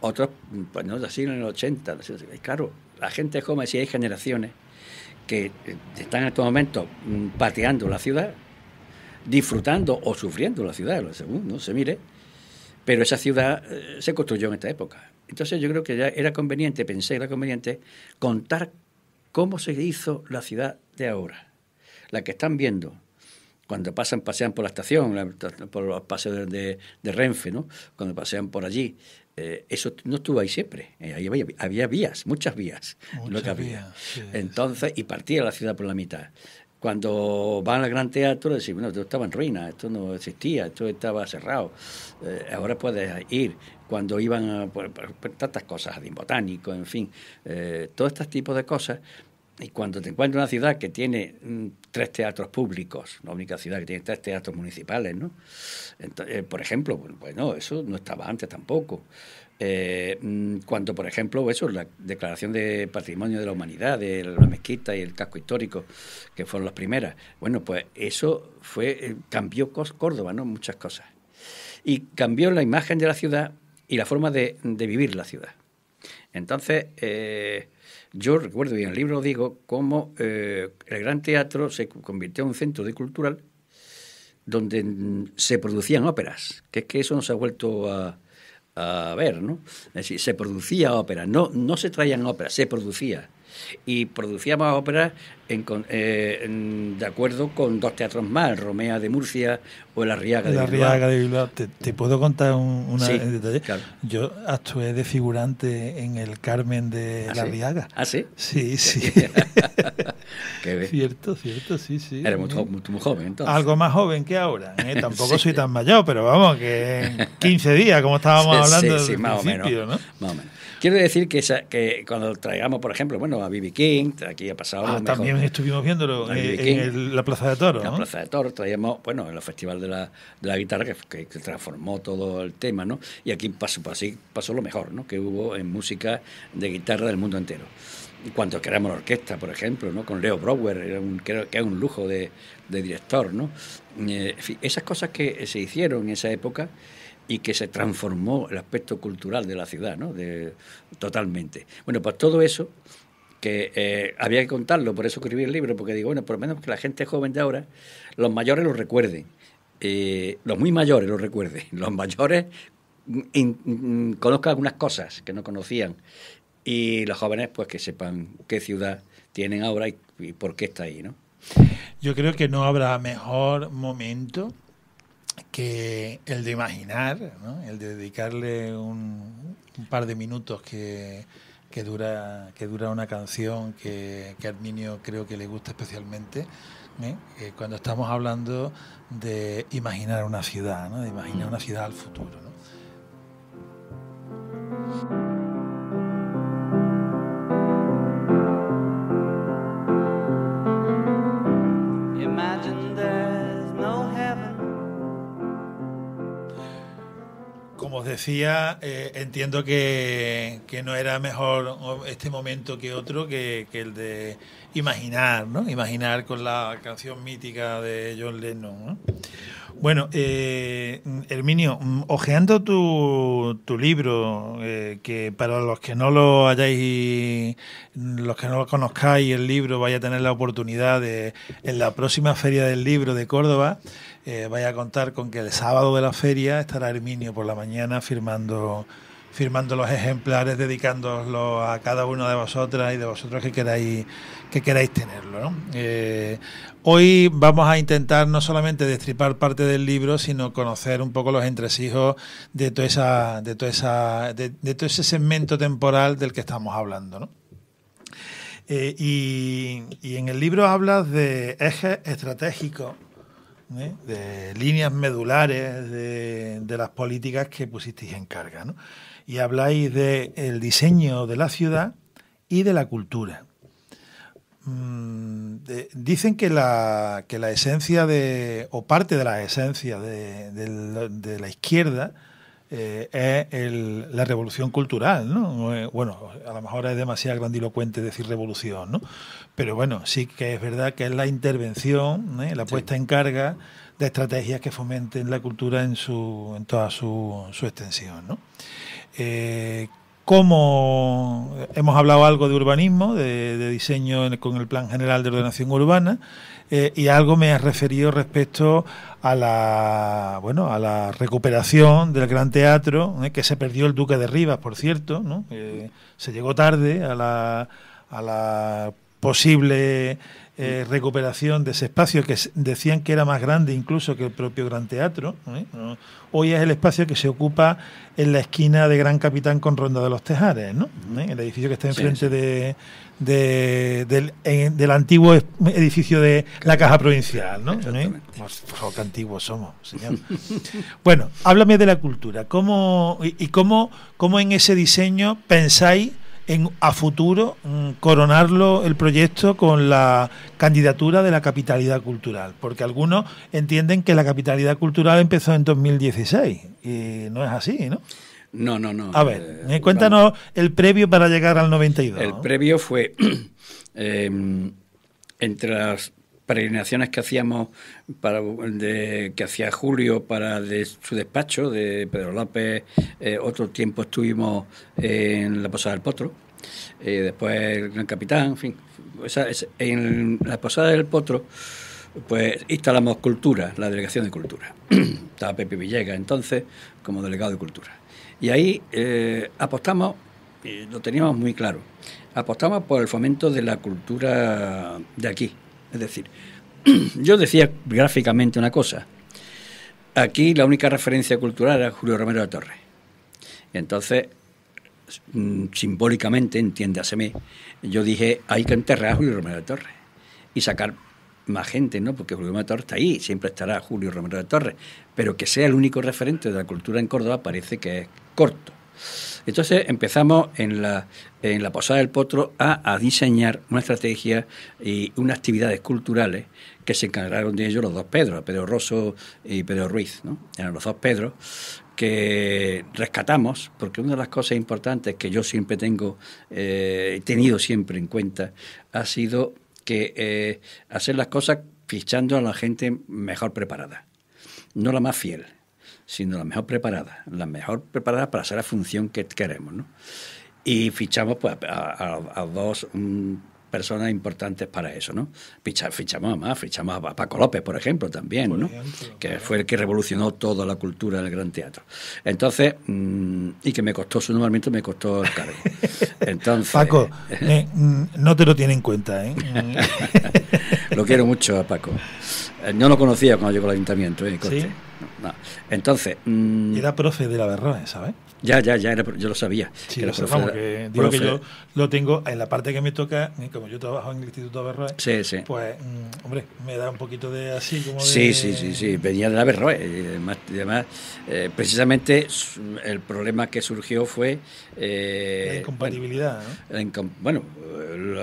Otros, pues no, así en el 80. Claro, la gente joven, si hay generaciones que eh, están en estos momentos mm, pateando la ciudad, disfrutando o sufriendo la ciudad, según no se mire, pero esa ciudad eh, se construyó en esta época. Entonces yo creo que ya era conveniente, pensé era conveniente, contar cómo se hizo la ciudad de ahora, la que están viendo cuando pasan, pasean por la estación, por los paseos de, de, Renfe, ¿no? cuando pasean por allí, eh, eso no estuvo ahí siempre. Eh, ahí había, vías, muchas vías. lo que había. Entonces, y partía la ciudad por la mitad. Cuando van al Gran Teatro, decís, bueno, esto estaba en ruina, esto no existía, esto estaba cerrado. Eh, ahora puedes ir. Cuando iban a, tantas cosas, de botánico, en fin, todos estos tipos de cosas y cuando te encuentras una ciudad que tiene mm, tres teatros públicos, la única ciudad que tiene tres teatros municipales, ¿no? Eh, por ejemplo, bueno, eso no estaba antes tampoco. Eh, mm, cuando, por ejemplo, eso, la declaración de patrimonio de la humanidad, de la mezquita y el casco histórico, que fueron las primeras, bueno, pues eso fue eh, cambió Córdoba, ¿no? Muchas cosas. Y cambió la imagen de la ciudad y la forma de, vivir la ciudad. Entonces, yo recuerdo, y en el libro digo, cómo eh, el Gran Teatro se convirtió en un centro de cultural donde se producían óperas, que es que eso no se ha vuelto a, a ver, ¿no? Es decir, se producía ópera, no, no se traían óperas, se producía y producíamos óperas en, eh, de acuerdo con dos teatros más, Romea de Murcia o La Riaga de la Riaga de ¿Te, puedo contar un, una, detalle? Yo actué de figurante en el Carmen de ¿Ah, La Riaga. ¿Ah, sí? Sí, sí. Qué cierto, cierto, sí, sí. Era muy, muy, joven entonces. Algo más joven que ahora. ¿eh? Tampoco soy tan mayor, pero vamos, que en 15 días, como estábamos hablando sí, sí, más, principio, o menos, más o menos. Quiero decir que, que cuando traigamos, por ejemplo, bueno, a Bibi King, aquí ha pasado... Ah, también estuvimos viéndolo en la Plaza de Toros, En la Plaza de Toros traíamos, bueno, en el Festival de la, Guitarra, que, transformó todo el tema, ¿no? Y aquí pasó, pues, así pasó lo mejor, ¿no? Que hubo en música de guitarra del mundo entero Y cuando creamos la orquesta, por ejemplo, ¿no? con Leo Brower, que es un lujo de, director. ¿no? Eh, esas cosas que se hicieron en esa época y que se transformó el aspecto cultural de la ciudad, ¿no? totalmente. Bueno, pues todo eso que eh, había que contarlo, por eso escribí el libro, porque digo, bueno, por lo menos que la gente joven de ahora, los mayores lo recuerden, eh, los muy mayores lo recuerden, los mayores mm, conozcan algunas cosas que no conocían y los jóvenes pues que sepan qué ciudad tienen ahora y por qué está ahí, ¿no? Yo creo que no habrá mejor momento que el de imaginar, el de dedicarle un, par de minutos que, dura, que dura una canción que, que a creo que le gusta especialmente, ¿eh? Eh, cuando estamos hablando de imaginar una ciudad, de imaginar mm. una ciudad al futuro. decía, eh, entiendo que, no era mejor este momento que otro que, el de imaginar, ¿no? Imaginar con la canción mítica de John Lennon. Bueno, eh, Herminio, ojeando tu, tu libro, eh, que para los que no lo hayáis, los que no lo conozcáis, el libro vaya a tener la oportunidad de, en la próxima Feria del Libro de Córdoba, eh, vaya a contar con que el sábado de la feria estará Herminio por la mañana firmando firmando los ejemplares, dedicándolos a cada uno de vosotras y de vosotros que queráis, que queráis tenerlo. Eh, hoy vamos a intentar no solamente destripar parte del libro, sino conocer un poco los entresijos de todo, esa, de toda esa, de, todo ese segmento temporal del que estamos hablando. Eh, y, y, en el libro hablas de ejes estratégicos ¿eh? de líneas medulares de, las políticas que pusisteis en carga. Y habláis del diseño de la ciudad y de la cultura. Mm, dicen que la, que la esencia de, o parte de la esencia de, la izquierda eh, es la revolución cultural, Bueno, a lo mejor es demasiado grandilocuente decir revolución, Pero bueno, sí que es verdad que es la intervención, ¿eh? la puesta en carga de estrategias que fomenten la cultura en, su, en toda su, extensión, ¿no? Eh, hemos hablado algo de urbanismo, de, diseño con el Plan General de Ordenación Urbana? Eh, y algo me has referido respecto a la bueno a la recuperación del gran teatro ¿eh? que se perdió el duque de Rivas por cierto ¿no? Eh, se llegó tarde a la a la posible eh, recuperación de ese espacio que decían que era más grande incluso que el propio Gran Teatro. ¿eh? Hoy es el espacio que se ocupa en la esquina de Gran Capitán con Ronda de los Tejares, ¿Eh? el edificio que está enfrente de, del, antiguo edificio de la Caja Provincial. ¿no? Pues, pues, oh, qué antiguos somos, bueno, háblame de la cultura. ¿Cómo, y, y cómo, cómo en ese diseño pensáis? a futuro mm, coronarlo el proyecto con la candidatura de la capitalidad cultural, porque algunos entienden que la capitalidad cultural empezó en 2016 y no es así, ¿no? No, no, no. A ver, eh, eh, cuéntanos el previo para llegar al 92. El previo fue em, entre las peregrinaciones que hacíamos para que hacía Julio para de su despacho de Pedro López eh, otro tiempo estuvimos en la Posada del Potro eh, después el Gran Capitán en fin en la Posada del Potro pues instalamos cultura la delegación de cultura estaba Pepe Villegas entonces como delegado de cultura y ahí eh, apostamos lo teníamos muy claro apostamos por el fomento de la cultura de aquí es decir, yo decía gráficamente una cosa. Aquí la única referencia cultural era Julio Romero de Torres. Entonces, mm, simbólicamente, entiéndaseme, yo dije, hay que enterrar a Julio Romero de Torres y sacar más gente, ¿no? Porque Julio Romero de Torres está ahí, siempre estará Julio Romero de Torres, pero que sea el único referente de la cultura en Córdoba parece que es corto. Entonces empezamos en la, en la Posada del Potro a, diseñar una estrategia y unas actividades culturales que se encargaron de ellos los dos Pedros, Pedro Rosso y Pedro Ruiz, ¿no? Eran los dos Pedros que rescatamos, porque una de las cosas importantes que yo siempre tengo, eh, tenido siempre en cuenta, ha sido que eh, hacer las cosas fichando a la gente mejor preparada, no la más fiel sino la mejor preparada, la mejor preparada para hacer la función que queremos. ¿no? Y fichamos pues, a, dos personas importantes para eso. ¿no? Ficha, fichamos a más, fichamos a Paco López, por ejemplo, también, ¿no? que fue el que revolucionó toda la cultura del gran teatro. Entonces, mm, y que me costó, su nombramiento me costó el cargo. Entonces, Paco, eh, mm, no te lo tiene en cuenta. ¿eh? lo quiero mucho a Paco. Eh, no lo conocía cuando llegó al ayuntamiento, ¿eh? ¿Sí? Entonces. Mm, Era profe de la berrones ¿sabes? Ya, ya, ya, era, yo lo sabía. Sí, que lo digo que yo lo tengo en la parte que me toca, como yo trabajo en el Instituto Averroes, sí, sí. pues, mm, hombre, me da un poquito de así como Sí, de... sí, sí, sí, venía de Averroes. Y además, eh, precisamente el problema que surgió fue... Eh, la incompatibilidad, bueno, ¿no? bueno,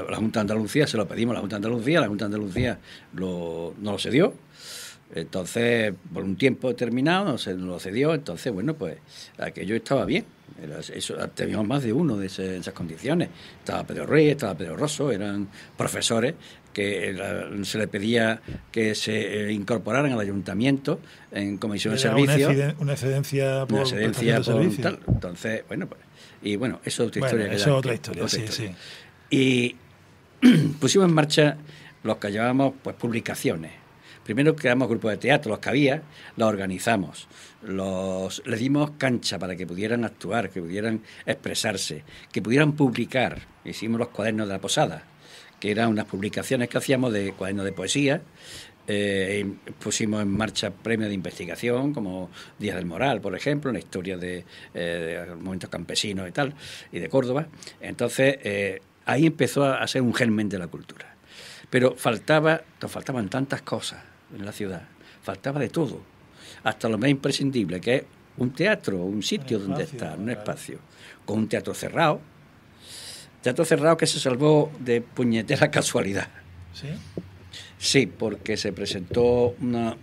la Junta de Andalucía, se lo pedimos la Junta de Andalucía, la Junta de Andalucía no lo cedió entonces, por un tiempo determinado, no se lo cedió, entonces, bueno, pues aquello estaba bien. teníamos más de uno de esas condiciones. Estaba Pedro Reyes, estaba Pedro Rosso, eran profesores que se le pedía que se eh, incorporaran al ayuntamiento en comisión de servicios. Una excedencia una excedencia por tal. Entonces, bueno, pues, y bueno, eso es otra historia. Eso es otra historia, sí, sí. Y pusimos en marcha los que llamamos, pues, publicaciones Primero creamos grupos de teatro, los que había, los organizamos, los, les dimos cancha para que pudieran actuar, que pudieran expresarse, que pudieran publicar. Hicimos los cuadernos de la posada, que eran unas publicaciones que hacíamos de cuadernos de poesía. Eh, pusimos en marcha premios de investigación como Días del Moral, por ejemplo, en la historia de, eh, momentos campesinos y tal, y de Córdoba. Entonces, eh, ahí empezó a, ser un germen de la cultura. Pero faltaba, nos faltaban tantas cosas en la ciudad. Faltaba de todo, hasta lo más imprescindible, que es un teatro, un sitio donde estar, un espacio, con un teatro cerrado. Teatro cerrado que se salvó de puñetera casualidad. ¿Sí? Sí, porque se presentó una...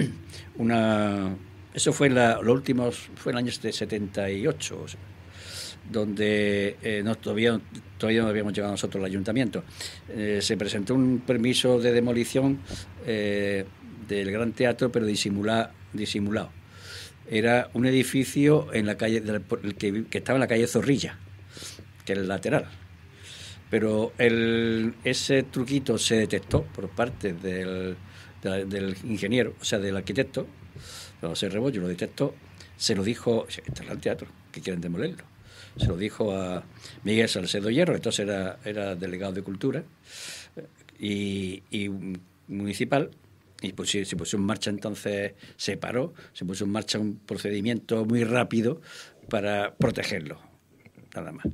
una eso fue la, los últimos... fue en el año 78 donde eh, todavía, no habíamos llegado nosotros al ayuntamiento. Eh, se presentó un permiso de demolición eh, del Gran Teatro, pero disimulado. Era un edificio en la calle que, estaba en la calle Zorrilla, que es el lateral. Pero ese truquito se detectó por parte del, ingeniero, o sea, del arquitecto, José Rebollo lo detectó, se lo dijo, este el teatro, que quieren demolerlo se lo dijo a Miguel Salcedo Hierro, entonces era, delegado de Cultura eh, y, municipal, y pues se, puso en marcha entonces, se paró, se puso en marcha un procedimiento muy rápido para protegerlo, nada más.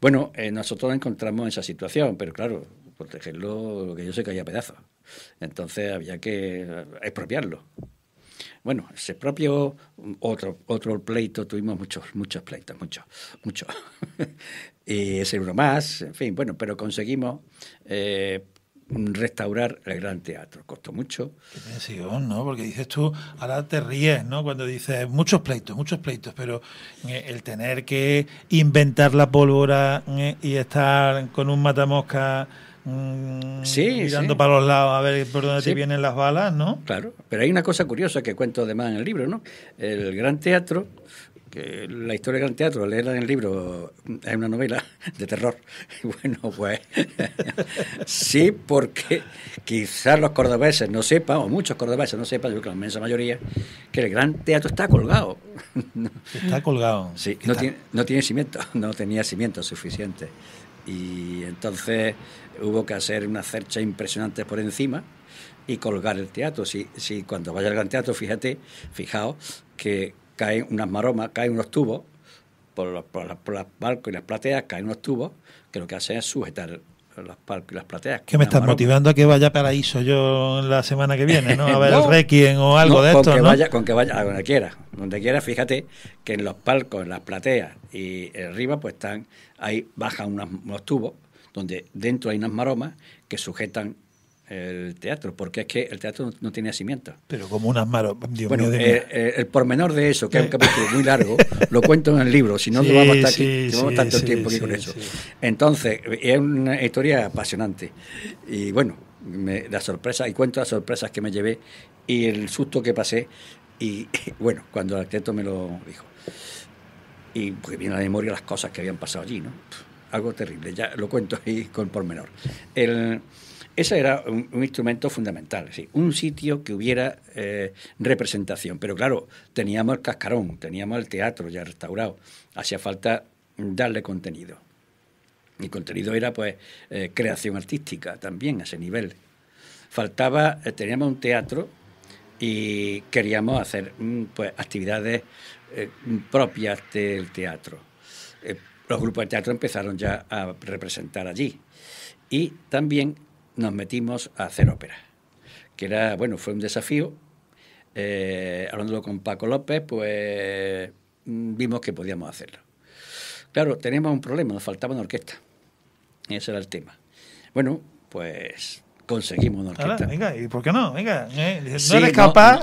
Bueno, eh, nosotros encontramos esa situación, pero claro, protegerlo, lo que yo sé que hay pedazos. Entonces había que eh, expropiarlo. Bueno, ese propio mm, otro, otro pleito, tuvimos muchos, muchos pleitos, muchos, muchos. y ese uno más, en fin, bueno, pero conseguimos eh, restaurar el Gran Teatro. Costó mucho. Qué ¿no? Porque dices tú, ahora te ríes, ¿no? Cuando dices muchos pleitos, muchos pleitos, pero eh, el tener que inventar la pólvora eh, y estar con un matamosca Mm, sí, mirando para los lados a ver por dónde te vienen las balas, ¿no? Claro, pero hay una cosa curiosa que cuento además en el libro, ¿no? El gran teatro, la historia del gran teatro, leerla en el libro, es una novela de terror. Bueno, pues sí, porque quizás los cordobeses no sepan, o muchos cordobeses no sepan, yo creo que la inmensa mayoría, que el gran teatro está colgado. Está colgado. Sí, no, Tiene, no tiene cimiento, no tenía cimiento suficiente. Y entonces hubo que hacer una cercha impresionante por encima y colgar el teatro. Si, cuando vaya al gran teatro, fíjate, fijaos que caen unas maromas, caen unos tubos por los, palcos y las plateas, caen unos tubos que lo que hacen es sujetar los palcos y las plateas. ¿Qué me estás motivando a que vaya a Paraíso yo la semana que viene, ¿no? A ver el Requiem o algo de esto, Vaya, con que vaya a donde quiera. Donde quiera, fíjate que en los palcos, en las plateas y arriba, pues están, ahí bajan unos tubos donde dentro hay unas maromas que sujetan el teatro, porque es que el teatro no, tiene cimientos. Pero como unas maromas... bueno, eh, eh, el pormenor de eso, que es un eh. capítulo muy largo, lo cuento en el libro, si no lo vamos a estar aquí, tanto tiempo aquí con eso. Entonces, es una historia apasionante. Y bueno, me, la sorpresa, y cuento las sorpresas que me llevé y el susto que pasé. Y bueno, cuando el arquitecto me lo dijo. Y porque viene a la memoria las cosas que habían pasado allí, ¿no? algo terrible, ya lo cuento ahí con pormenor. El, ese era un, instrumento fundamental, sí, un sitio que hubiera eh, representación, pero claro, teníamos el cascarón, teníamos el teatro ya restaurado, hacía falta darle contenido. y contenido era pues eh, creación artística también a ese nivel. Faltaba, eh, teníamos un teatro y queríamos hacer mm, pues actividades propias del teatro los grupos de teatro empezaron ya a representar allí. Y también nos metimos a hacer ópera, que era, bueno, fue un desafío. Eh, hablando hablándolo con Paco López, pues mm, vimos que podíamos hacerlo. Claro, teníamos un problema, nos faltaba una orquesta. Ese era el tema. Bueno, pues conseguimos una orquesta. venga, ¿y por qué no? Venga, no eres capaz,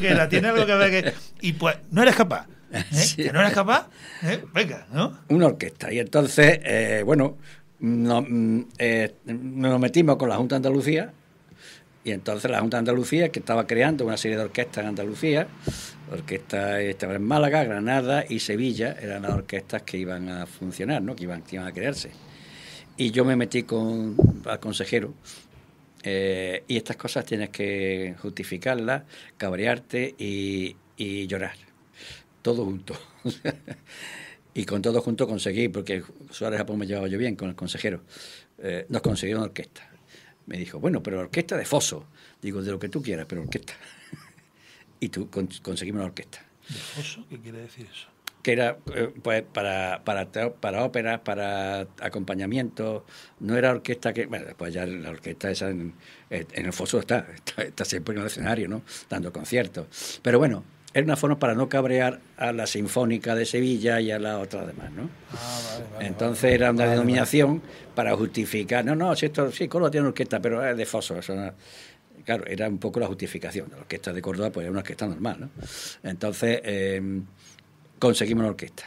que Y pues, no eres capaz. ¿Eh? que no eras capaz, ¿Eh? venga, ¿no? Una orquesta. Y entonces, eh, bueno, mm, nos, metimos con la Junta de Andalucía y entonces la Junta de Andalucía, que estaba creando una serie de orquestas en Andalucía, orquestas en Málaga, Granada y Sevilla, eran las orquestas que iban a funcionar, ¿no? que, iban, que iban a crearse. Y yo me metí con al consejero. y estas cosas tienes que justificarlas, cabrearte y llorar. ...todos juntos... y con todo juntos conseguí, porque Suárez Japón me llevaba yo bien con el consejero, eh, nos consiguió una orquesta. Me dijo, bueno, pero orquesta de Foso. Digo, de lo que tú quieras, pero orquesta. y tú conseguimos una orquesta. ¿De Foso? ¿Qué quiere decir eso? que era eh, pues, para, para, para óperas, para acompañamiento, no era orquesta que, bueno, después ya la orquesta esa en, el foso está, está, está, siempre en el escenario, ¿no? Dando conciertos. Pero bueno, era una forma para no cabrear a la Sinfónica de Sevilla y a la otra demás, ¿no? Ah, Entonces era una denominación para justificar, no, no, si esto, sí, Córdoba tiene una orquesta, pero es de Foso, eso Claro, era un poco la justificación. La orquesta de Córdoba, pues era una orquesta normal, ¿no? Entonces, em, conseguimos una orquesta.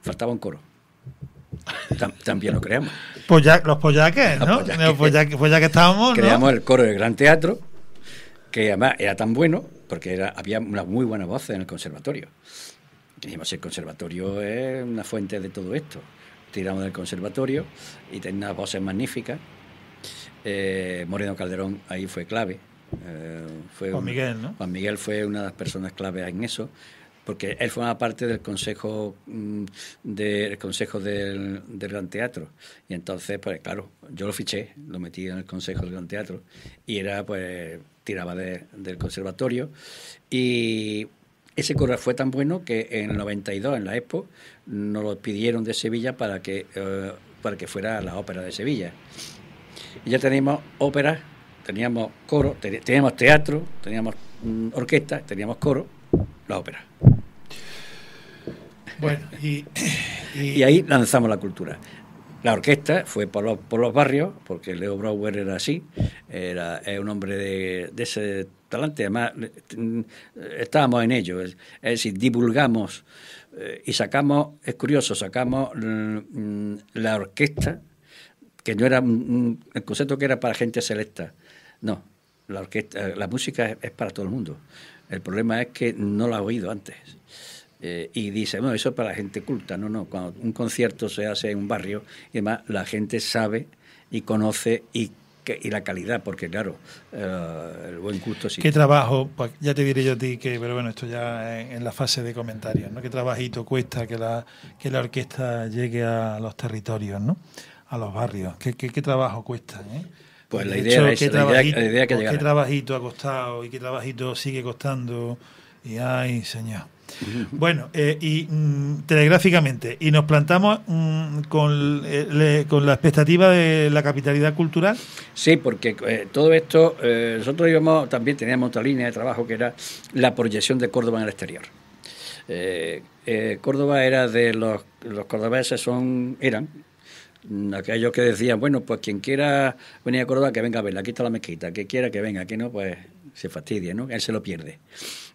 Faltaba un coro. también lo creamos. Pues los pollaques, ¿no? pues ya que estábamos. Creamos el coro del Gran Teatro, que además era tan bueno porque era, había una muy buena voz en el conservatorio. dijimos, el conservatorio es una fuente de todo esto. Tiramos del conservatorio y tenía unas voces magníficas. Eh, Moreno Calderón ahí fue clave. Eh, Juan Miguel, ¿no? Juan Miguel fue una de las personas clave en eso porque él formaba parte del consejo mm, del consejo del, del, gran teatro y entonces pues claro yo lo fiché lo metí en el consejo del gran teatro y era pues tiraba del conservatorio. Y ese coro fue tan bueno que en el 92, en la Expo, nos lo pidieron de Sevilla para que, eh, para que fuera la ópera de Sevilla. Y ya teníamos ópera, teníamos coro, teníamos teatro, teníamos mm, orquesta, teníamos coro, la ópera. Bueno, y, y, ahí lanzamos la cultura. La orquesta fue por los, por los barrios, porque Leo Brower era así, era, un hombre de, ese talante, además mm, estábamos en ello, es, decir, divulgamos eh, y sacamos, es curioso, sacamos mm, mm, la orquesta, que no era el concepto que era para gente selecta, no, la, orquesta, la música es, es para todo el mundo, el problema es que no la ha oído antes. Eh, y dice, bueno, eso es para la gente culta. No, no, cuando un concierto se hace en un barrio, y además la gente sabe y conoce y, la calidad, porque claro, eh, el buen gusto sí. Qué trabajo, pues ya te diré yo a ti que, pero bueno, esto ya en, la fase de comentarios, ¿no? Qué trabajito cuesta que la, que la orquesta llegue a los territorios, ¿no? A los barrios. Qué, trabajo cuesta, eh? Pues la idea, es, que pues, Qué trabajito ha costado y qué trabajito sigue costando. Y ay, señor. Bueno, eh, y mm, telegráficamente, y nos plantamos mm, eh, con, la expectativa de la capitalidad cultural. Sí, porque eh, todo esto, nosotros íbamos, también teníamos otra línea de trabajo que era la proyección de Córdoba en el exterior. Córdoba era de los, los cordobeses son, eran, mm, aquellos que decían, bueno, pues quien quiera venir a Córdoba, que venga a verla, aquí está la mezquita, que quiera que venga, que no, pues se fastidia, ¿no? Él se lo pierde.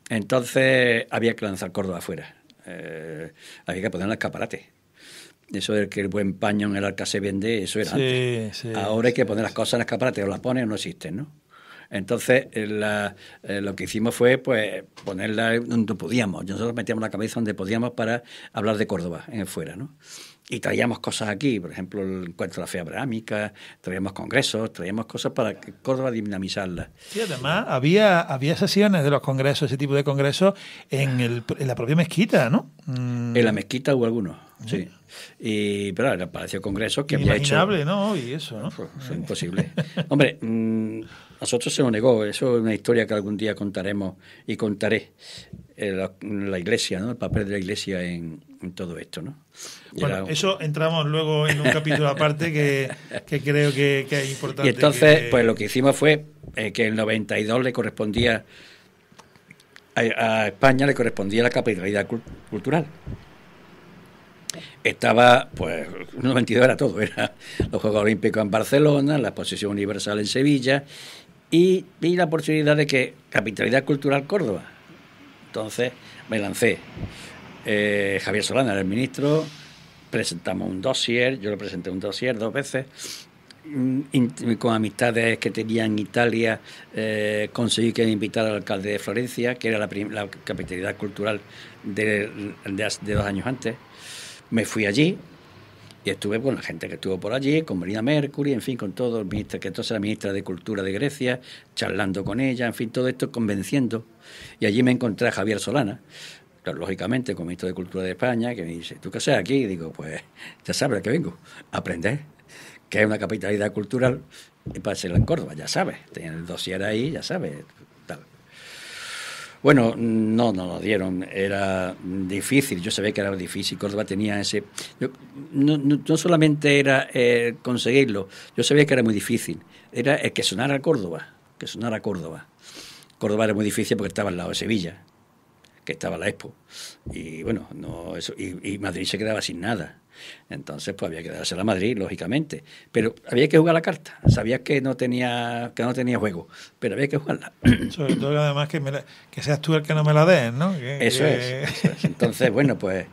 Entonces había que lanzar Córdoba afuera. Eh, había que poner un escaparate. Eso de que el buen paño en el arca se vende, eso era antes. Ahora hay que poner las cosas en escaparate, o las pones o no existen, ¿no? Entonces, eh, eh, lo que hicimos fue pues ponerla donde podíamos. Nosotros metíamos la cabeza donde podíamos para hablar de Córdoba, en fuera, ¿no? Y traíamos cosas aquí, por ejemplo, el encuentro de la fe abrahámica, traíamos congresos, traíamos cosas para que Córdoba dinamizarla. Y además había, había sesiones de los congresos, ese tipo de congresos, en, la propia mezquita, ¿no? Mm. En la mezquita hubo algunos, sí. Y, pero era el Congresos que había hecho... ¿no? Y eso, ¿no? Fue imposible. Hombre, mm, a nosotros se lo negó, eso es una historia que algún día contaremos y contaré, eh, la, iglesia, ¿no? el papel de la iglesia en, todo esto. ¿no? bueno, eso entramos luego en un capítulo aparte que, que creo que, es importante. Y entonces, pues lo que hicimos fue eh, que el 92 le correspondía, a, a España le correspondía la capitalidad cultural estaba, pues, ...el 92 era todo, era los Juegos Olímpicos en Barcelona, la exposición universal en Sevilla y vi la oportunidad de que Capitalidad Cultural Córdoba. Entonces me lancé. Eh, Javier Solana era el ministro, presentamos un dossier, yo lo presenté un dossier dos veces, mm, con amistades que tenía en Italia, eh, conseguí que me invitara al alcalde de Florencia, que era la, capitalidad cultural de, dos años antes. Me fui allí, y estuve con la gente que estuvo por allí, con Marina Mercury, en fin, con todos, ministros, que entonces era ministra de Cultura de Grecia, charlando con ella, en fin, todo esto convenciendo. Y allí me encontré a Javier Solana, lógicamente, como ministro de Cultura de España, que me dice, ¿tú qué haces aquí? Y digo, pues ya sabes a qué vengo, a aprender, que es una capitalidad cultural, y para en Córdoba, ya sabes, tenía el dossier ahí, ya sabes, bueno, no no lo dieron, era difícil, yo sabía que era difícil, Córdoba tenía ese... no, no, solamente era eh, conseguirlo, yo sabía que era muy difícil, era el eh, que sonara Córdoba, que sonara Córdoba. Córdoba era muy difícil porque estaba al lado de Sevilla, que estaba la Expo, y bueno, no, eso, y Madrid se quedaba sin nada. Entonces, pues había que dársela a Madrid, lógicamente. Pero había que jugar la carta. Sabías que no tenía, que no tenía juego, pero había que jugarla. Sobre todo, además, que, que seas tú el que no me la des, ¿no? eso, Es, Entonces, bueno, pues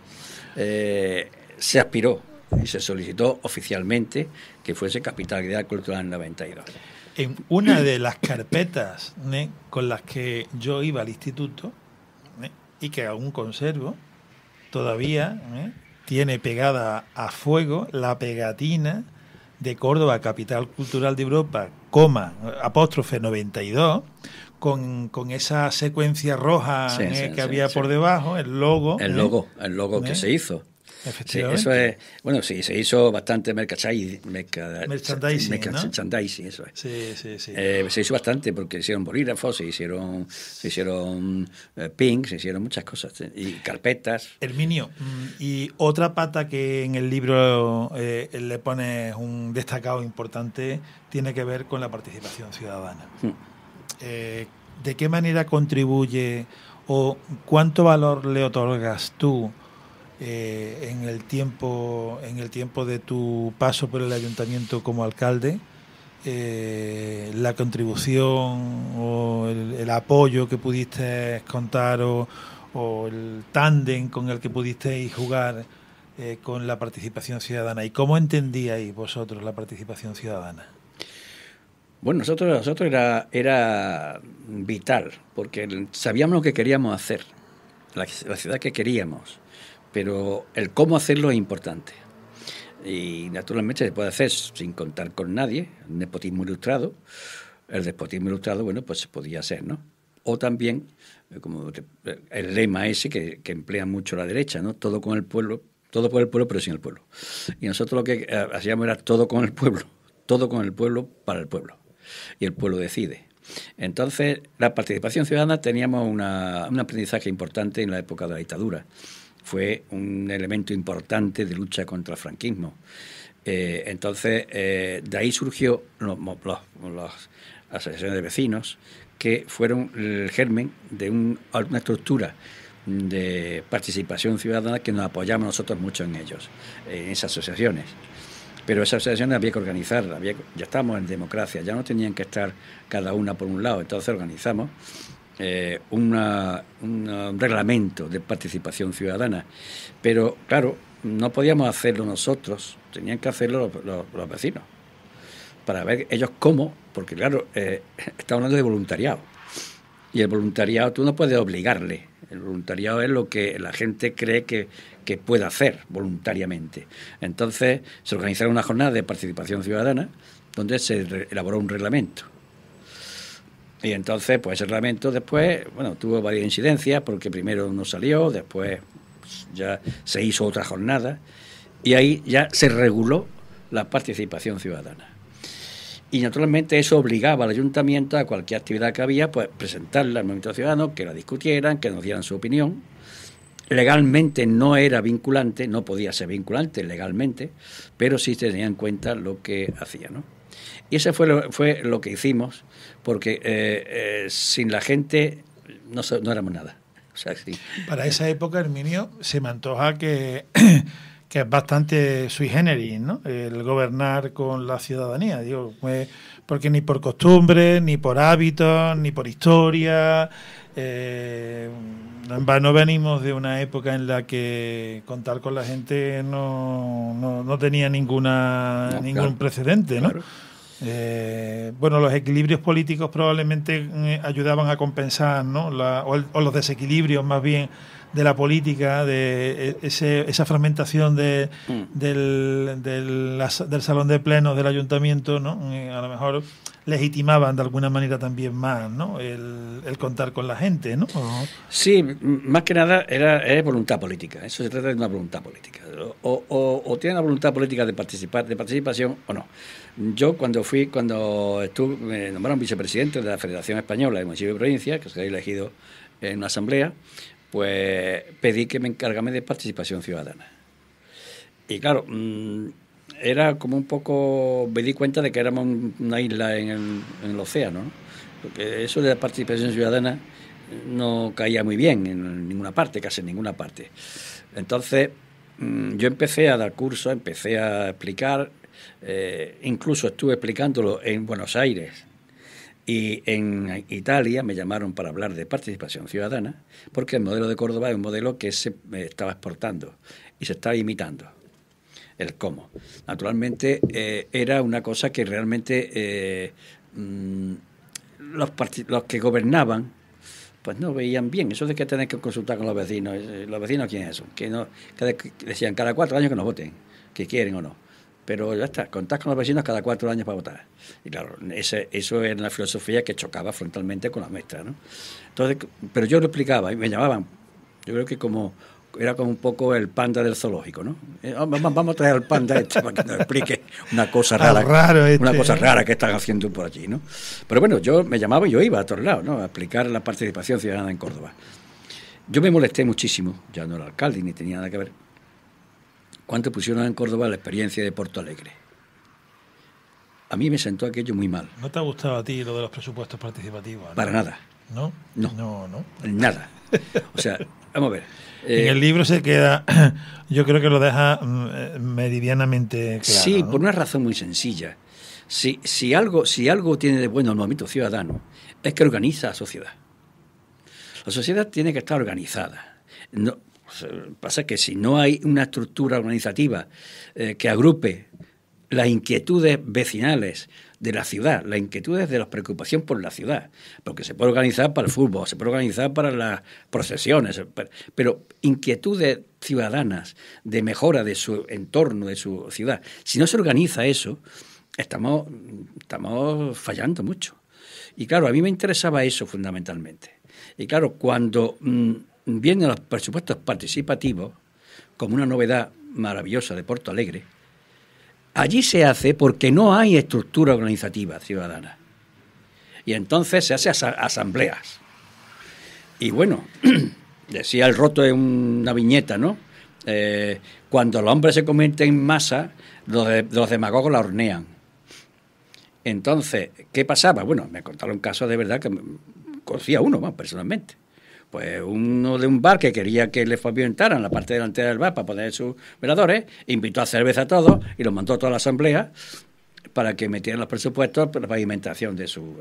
eh, se aspiró y se solicitó oficialmente que fuese capital de la cultura en 92. En una de las carpetas ¿eh? con las que yo iba al instituto ¿eh? y que aún conservo todavía, tiene pegada a fuego la pegatina de Córdoba, capital cultural de Europa, coma, apóstrofe 92, con, con esa secuencia roja eh, que había por debajo, el logo. El ¿eh? logo, el logo que ¿Eh? se hizo. Sí, eso es. Bueno, sí, se hizo bastante merchandising. merchandising, eso Sí, sí, sí. Eh, se hizo bastante porque hicieron bolígrafos, se hicieron, se hicieron eh, pink, se hicieron muchas cosas. Y carpetas. Herminio, mm, y otra pata que en el libro eh, le pone un destacado importante tiene que ver con la participación ciudadana. Hmm. ¿De qué manera contribuye o cuánto valor le otorgas tú? Eh, en, el tiempo, en el tiempo de tu paso por el ayuntamiento como alcalde, eh, la contribución o el, apoyo que pudiste contar o, el tándem con el que pudisteis jugar eh, con la participación ciudadana. ¿Y cómo entendíais vosotros la participación ciudadana? Bueno, nosotros, nosotros era, era vital, porque sabíamos lo que queríamos hacer, la ciudad que queríamos pero el cómo hacerlo es importante. Y naturalmente se puede hacer sin contar con nadie, un nepotismo ilustrado. El despotismo ilustrado, bueno, pues se podía hacer, ¿no? O también, eh, como eh, el lema ese que, emplea mucho la derecha, ¿no? Todo con el pueblo, todo por el pueblo, pero sin el pueblo. Y nosotros lo que eh, hacíamos era todo con el pueblo, todo con el pueblo para el pueblo. Y el pueblo decide. Entonces, la participación ciudadana teníamos un aprendizaje importante en la época de la dictadura fue un elemento importante de lucha contra el franquismo. Eh, entonces, eh, de ahí surgió las asociaciones de vecinos, que fueron el germen de una estructura de participación ciudadana que nos apoyamos nosotros mucho en ellos, en esas asociaciones. Pero esas asociaciones había que organizarlas, ya estábamos en democracia, ya no tenían que estar cada una por un lado, entonces organizamos eh, un reglamento de participación ciudadana. Pero, claro, no podíamos hacerlo nosotros, tenían que hacerlo los, vecinos, para ver ellos cómo, porque, claro, eh, estamos hablando de voluntariado. Y el voluntariado tú no puedes obligarle. El voluntariado es lo que la gente cree que, que puede hacer voluntariamente. Entonces se organizaron una jornada de participación ciudadana donde se elaboró un reglamento y entonces, pues ese reglamento después, bueno, tuvo varias incidencias, porque primero no salió, después ya se hizo otra jornada, y ahí ya se reguló la participación ciudadana. Y naturalmente eso obligaba al ayuntamiento a cualquier actividad que había, pues presentarla al movimiento ciudadano, que la discutieran, que nos dieran su opinión. Legalmente no era vinculante, no podía ser vinculante legalmente, pero sí tenía en cuenta lo que hacía. ¿no? Y eso fue lo, fue lo que hicimos porque eh, eh, sin la gente no, no éramos nada. Para esa época, Herminio, se me antoja que, es bastante sui generis, ¿no? El gobernar con la ciudadanía, digo, pues, porque ni por costumbre, ni por hábitos, ni por historia. Eh, no venimos de una época en la que contar con la gente no, tenía ninguna, ningún precedente, ¿no? Eh, bueno, los equilibrios políticos probablemente eh, ayudaban a compensar, ¿no? o, los desequilibrios más bien de la política, de esa fragmentación de, mm. del, salón de plenos del ayuntamiento, ¿no? Mm, eh, a lo mejor legitimaban de alguna manera también más el, contar con la gente. ¿no? Sí, más que nada era, voluntad política, eso se trata de una voluntad política. O, tiene tienen la voluntad política de participar, de participación o no. Yo cuando fui, cuando estuve, me nombraron vicepresidente de la Federación Española de Municipios y Provincias, que se había elegido en una asamblea, pues pedí que me encargame de participación ciudadana. Y claro, mm, era como un poco, me di cuenta de que éramos una isla en el, océano, porque eso de la participación ciudadana eh, no caía muy bien en ninguna parte, casi en ninguna parte. Entonces, mm, yo empecé a dar cursos, empecé a explicar, eh, incluso estuve explicándolo en Buenos Aires, y en Italia me llamaron para hablar de participación ciudadana, porque el modelo de Córdoba es un modelo que se eh, estaba exportando y se estaba imitando. El cómo. Naturalmente, eh, era una cosa que realmente eh, mm, los, que gobernaban pues no veían bien. Eso de que tener que consultar con los vecinos. ¿Los vecinos quiénes son? Que, no, decían cada cuatro años que nos voten, que quieren o no pero ya está, contás con los vecinos cada cuatro años para votar. Y claro, eso era la filosofía que chocaba frontalmente con la nuestra. ¿no? Entonces, pero yo lo explicaba y me llamaban, yo creo que como era como un poco el panda del zoológico, ¿no? Eh, ah, vamos a traer al panda este para que nos explique una cosa rara, este, una cosa ¿eh? rara que están haciendo por allí, ¿no? Pero bueno, yo me llamaba y yo iba a todos lados, ¿no? A explicar la participación ciudadana en Córdoba. Yo me molesté muchísimo, ya no era alcalde ni tenía nada que ver, cuánto pusieron en Córdoba la experiencia de Porto Alegre. A mí me sentó aquello muy mal. ¿No te ha gustado a ti lo de los presupuestos participativos? Para nada. ¿No? ¿No? No. Nada. O sea, vamos a ver. en eh, el libro se queda, yo creo que lo deja mm, eh, meridianamente claro. Sí, por una razón muy sencilla. Si, algo, si algo tiene de bueno el movimiento ciudadano, es que organiza a la sociedad. La sociedad tiene que estar organizada. No, Pasa que si no hay una estructura organizativa eh, que agrupe las inquietudes vecinales de la ciudad, las inquietudes de la preocupación por la ciudad, porque se puede organizar para el fútbol, se puede organizar para las procesiones, pero inquietudes ciudadanas de mejora de su entorno, de su ciudad, si no se organiza eso, estamos, estamos fallando mucho. Y claro, a mí me interesaba eso fundamentalmente. Y claro, cuando... Mm, vienen los presupuestos participativos como una novedad maravillosa de Porto Alegre, allí se hace porque no hay estructura organizativa ciudadana. Y entonces se hace asambleas. Y bueno, decía el roto en una viñeta, ¿no? Eh, cuando los hombres se convierten en masa, los, los demagogos la hornean. Entonces, ¿qué pasaba? Bueno, me contaron casos de verdad que conocía uno más personalmente pues uno de un bar que quería que le pavimentaran la parte delantera del bar para poner sus veladores, invitó a cerveza a todos y los mandó a toda la asamblea para que metieran los presupuestos para la pavimentación de su...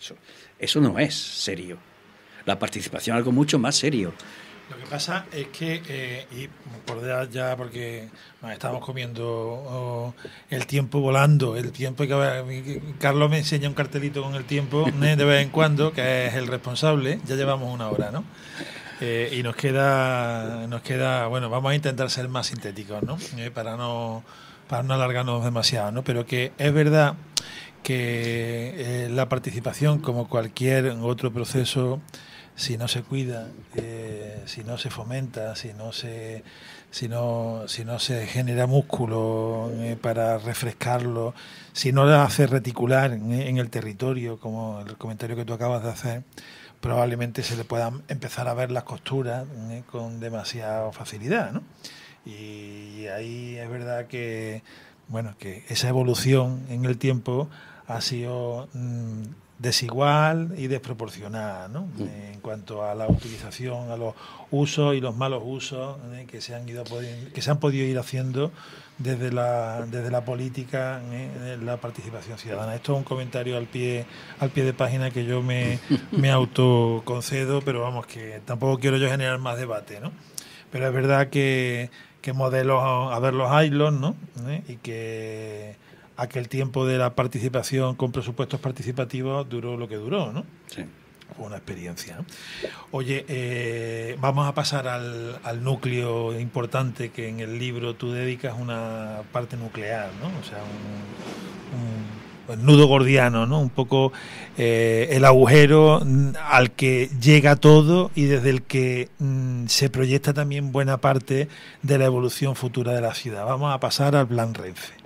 Eso, eso no es serio. La participación es algo mucho más serio. Lo que pasa es que, eh, y por ya porque estábamos estamos comiendo oh, el tiempo volando, el tiempo que Carlos me enseña un cartelito con el tiempo ¿eh? de vez en cuando, que es el responsable, ya llevamos una hora, ¿no? Eh, y nos queda, nos queda, bueno, vamos a intentar ser más sintéticos, ¿no? para no para no alargarnos demasiado, ¿no? Pero que es verdad que la participación, como cualquier otro proceso, si no se cuida, eh, si no se fomenta, si no se, si si no se genera músculo eh, para refrescarlo, si no lo hace reticular en, el territorio, como el comentario que tú acabas de hacer, probablemente se le puedan empezar a ver las costuras eh, con demasiada facilidad. Y ahí es verdad que, bueno, que esa evolución en el tiempo ha sido... Mm, desigual y desproporcionada ¿no? Mm. en cuanto a la utilización, a los usos y los malos usos ¿eh? que, se han ido, que se han podido ir haciendo desde la, desde la política, ¿eh? la participación ciudadana. Esto es un comentario al pie, al pie de página que yo me, me autoconcedo, pero vamos, que tampoco quiero yo generar más debate. ¿no? Pero es verdad que, que modelos, a ver los aislos, ¿no? ¿Eh? y que aquel tiempo de la participación con presupuestos participativos duró lo que duró, ¿no? Sí. Fue una experiencia. Oye, eh, vamos a pasar al, núcleo importante que en el libro tú dedicas una parte nuclear, ¿no? O sea, un, nudo gordiano, ¿no? Un poco eh, el agujero al que llega todo y desde el que mm, se proyecta también buena parte de la evolución futura de la ciudad. Vamos a pasar al plan Renfe.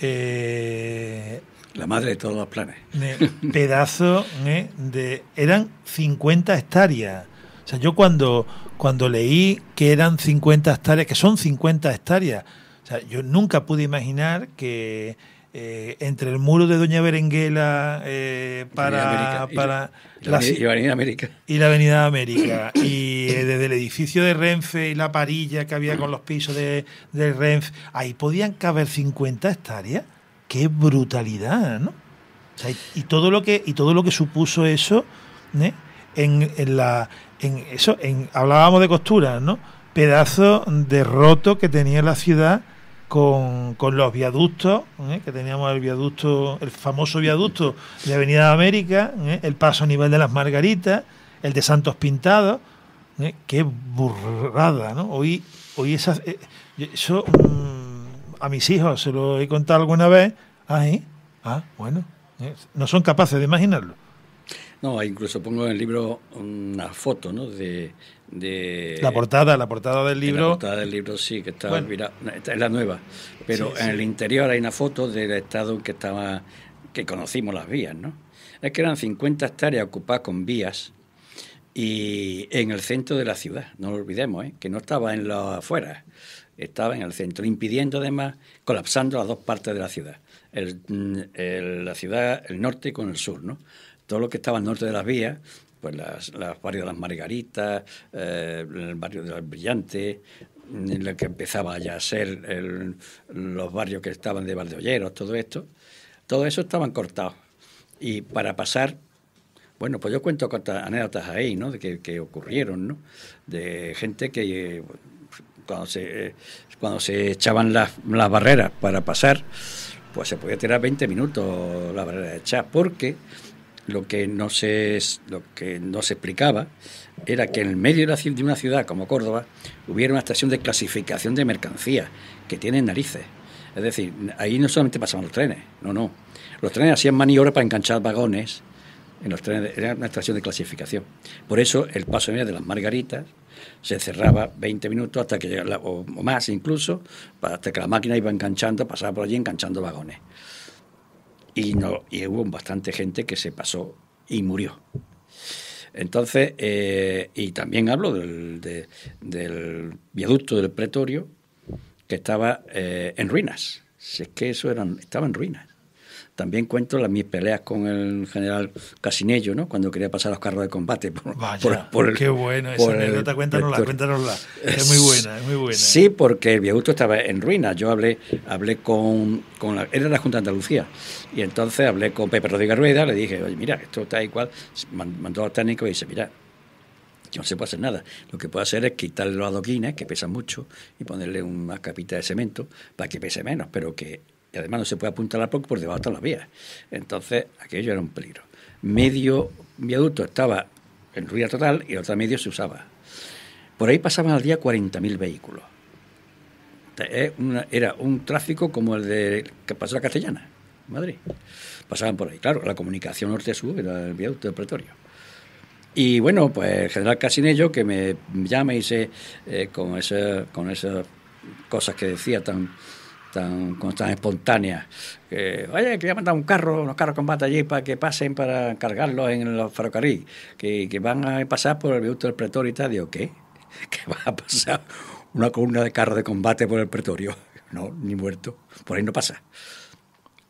Eh, la madre de todos los planes. pedazo de... Eran 50 hectáreas. O sea, yo cuando, cuando leí que eran 50 hectáreas, que son 50 hectáreas, o sea, yo nunca pude imaginar que eh, entre el muro de Doña Berenguela eh, para, para y la, Avenida América. Y la Avenida América. y eh, desde el edificio de Renfe y la parilla que había con los pisos de, Renfe, ahí podían caber 50 hectáreas. ¡Qué brutalidad! ¿no? y, todo lo que, y todo lo que supuso eso en, en, la... En eso, en, hablábamos de costuras, ¿no? Pedazo de roto que tenía la ciudad con, con los viaductos, ¿eh? que teníamos el viaducto, el famoso viaducto de Avenida América, ¿eh? el paso a nivel de las Margaritas, el de Santos Pintado, ¿eh? Qué burrada, ¿no? Hoy, hoy esas, eso mm, a mis hijos se lo he contado alguna vez. ahí ah bueno, no son capaces de imaginarlo. No, incluso pongo en el libro una foto ¿no? de la portada la portada del libro la portada del libro sí que está es la nueva pero en el interior hay una foto del estado en que estaba que conocimos las vías no es que eran 50 hectáreas ocupadas con vías y en el centro de la ciudad no lo olvidemos ¿eh? que no estaba en las afueras estaba en el centro impidiendo además colapsando las dos partes de la ciudad mm, la ciudad el norte con el sur no todo lo que estaba al norte de las vías pues las, barrios de las Margaritas, eh, el barrio de Los Brillantes, en el que empezaba ya a ser los barrios que estaban de Valdeolleros, todo esto, todo eso estaban cortados. Y para pasar, bueno, pues yo cuento anécdotas ahí, ¿no? De que, ocurrieron, ¿no? De gente que cuando se, cuando se echaban las, barreras para pasar, pues se podía tirar 20 minutos la barrera de porque lo que no se, lo que no se explicaba era que en el medio de una ciudad como Córdoba hubiera una estación de clasificación de mercancías que tiene narices. Es decir, ahí no solamente pasaban los trenes, no, no. Los trenes hacían maniobra para enganchar vagones en los trenes, era una estación de clasificación. Por eso el paso de las Margaritas se cerraba 20 minutos hasta que o, más incluso, hasta que la máquina iba enganchando, pasaba por allí enganchando vagones y, no, hubo bastante gente que se pasó y murió. Entonces, eh, y también hablo del, viaducto del pretorio que estaba eh, en ruinas. Si es que eso eran, estaba en ruinas. También cuento las, mis peleas con el general Casinello, ¿no? Cuando quería pasar los carros de combate. Vaya, qué bueno, esa anécdota, cuéntanosla, cuéntanosla. Es muy buena, es muy buena. Sí, porque el viaducto estaba en ruinas. Yo hablé hablé con, con la, era la Junta de Andalucía, y entonces hablé con Pepe Rodríguez Rueda, le dije, oye, mira, esto está igual, mandó al técnico y dice, mira, no se puede hacer nada. Lo que puedo hacer es quitarle los adoquines, que pesan mucho, y ponerle unas capita de cemento para que pese menos, pero que además no se puede apuntar a poco por debajo están las vías. Entonces, aquello era un peligro. Medio viaducto estaba en ruida total y el otro medio se usaba. Por ahí pasaban al día 40.000 vehículos. Eh, era un tráfico como el de que pasó la Castellana, Madrid. Pasaban por ahí. Claro, la comunicación norte-sur era el viaducto de Pretorio. Y bueno, pues el general Casinello que me llama y dice, eh, con esas cosas que decía tan tan, espontáneas. oye, que ya mandan un carro, unos carros de combate allí para que pasen para cargarlos en los ferrocarril, que, van a pasar por el viaducto del pretorio y tal. Digo, ¿qué? ¿Qué va a pasar una columna de carros de combate por el pretorio? No, ni muerto. Por ahí no pasa.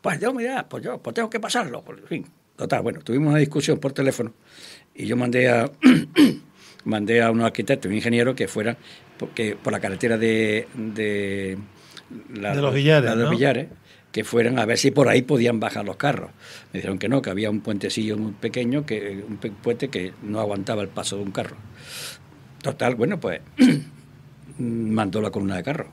Pues yo, mira, pues yo, pues tengo que pasarlo. Por fin. Total, bueno, tuvimos una discusión por teléfono y yo mandé a mandé a unos arquitectos, un ingeniero que fuera porque por la carretera de de los Villares que fueran a ver si por ahí podían bajar los carros. Me dijeron que no, que había un puentecillo muy pequeño, que, un puente que no aguantaba el paso de un carro. Total, bueno, pues mandó la columna de carros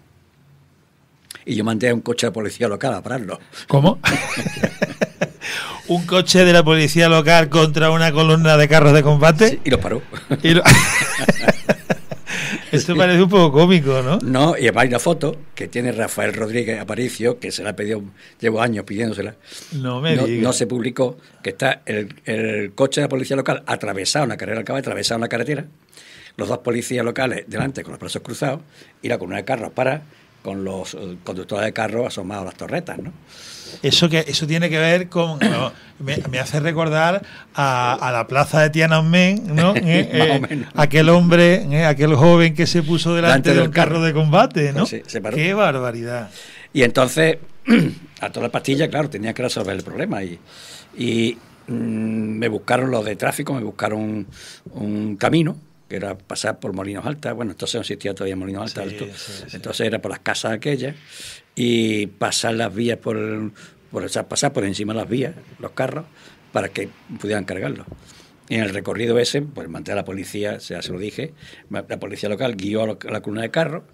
Y yo mandé a un coche de policía local a pararlo. ¿Cómo? ¿Un coche de la policía local contra una columna de carros de combate? y los paró. Esto parece un poco cómico, ¿no? No, y además hay una foto que tiene Rafael Rodríguez Aparicio, que se la ha pedido, llevo años pidiéndosela. No me no se publicó, que está el, coche de la policía local atravesado, una la atravesado una carretera, los dos policías locales delante con los brazos cruzados, y la columna de carros para, con los eh, conductores de carros asomados a las torretas, ¿no? Eso, que, eso tiene que ver con. me, hace recordar a, la plaza de Tiananmen, ¿no? Eh, eh, aquel hombre, eh, aquel joven que se puso delante, del carro. de combate, ¿no? ¡Qué barbaridad! Y entonces, a toda la pastilla, claro, tenía que resolver el problema. Y, y mm, me buscaron los de tráfico, me buscaron un, camino que era pasar por Molinos Altas, bueno, entonces no existía todavía Molinos Altas, entonces era por las casas aquellas, y pasar las vías por, por pasar por encima de las vías, los carros, para que pudieran cargarlos. En el recorrido ese, pues manté a la policía, ya se lo dije, la policía local guió a, la columna de carros,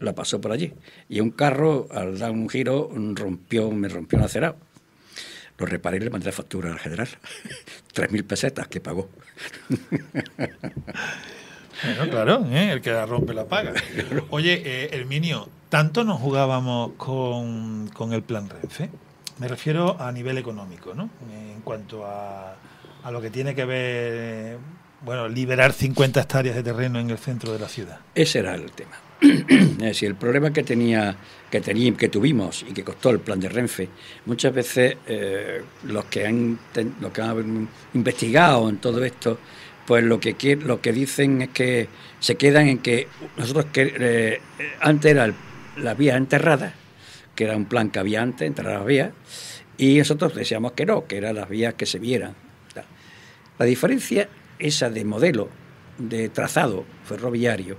la pasó por allí. Y un carro, al dar un giro, rompió, me rompió un acerado. Lo reparé y le mandé la factura al general. ...3.000 pesetas que pagó. bueno, claro, ¿eh? el que la rompe la paga. Oye, el eh, Herminio, tanto nos jugábamos con, el plan Renfe. Me refiero a nivel económico, ¿no? En cuanto a, a lo que tiene que ver, bueno, liberar 50 hectáreas de terreno en el centro de la ciudad. Ese era el tema. es decir, el problema que tenía, que tenía, que tuvimos y que costó el plan de Renfe, muchas veces eh, los que han los que han investigado en todo esto, pues lo que lo que dicen es que se quedan en que nosotros que eh, antes era el las vías enterradas, que era un plan que había antes, enterrar las vías, y nosotros decíamos que no, que eran las vías que se vieran. La diferencia esa de modelo de trazado ferroviario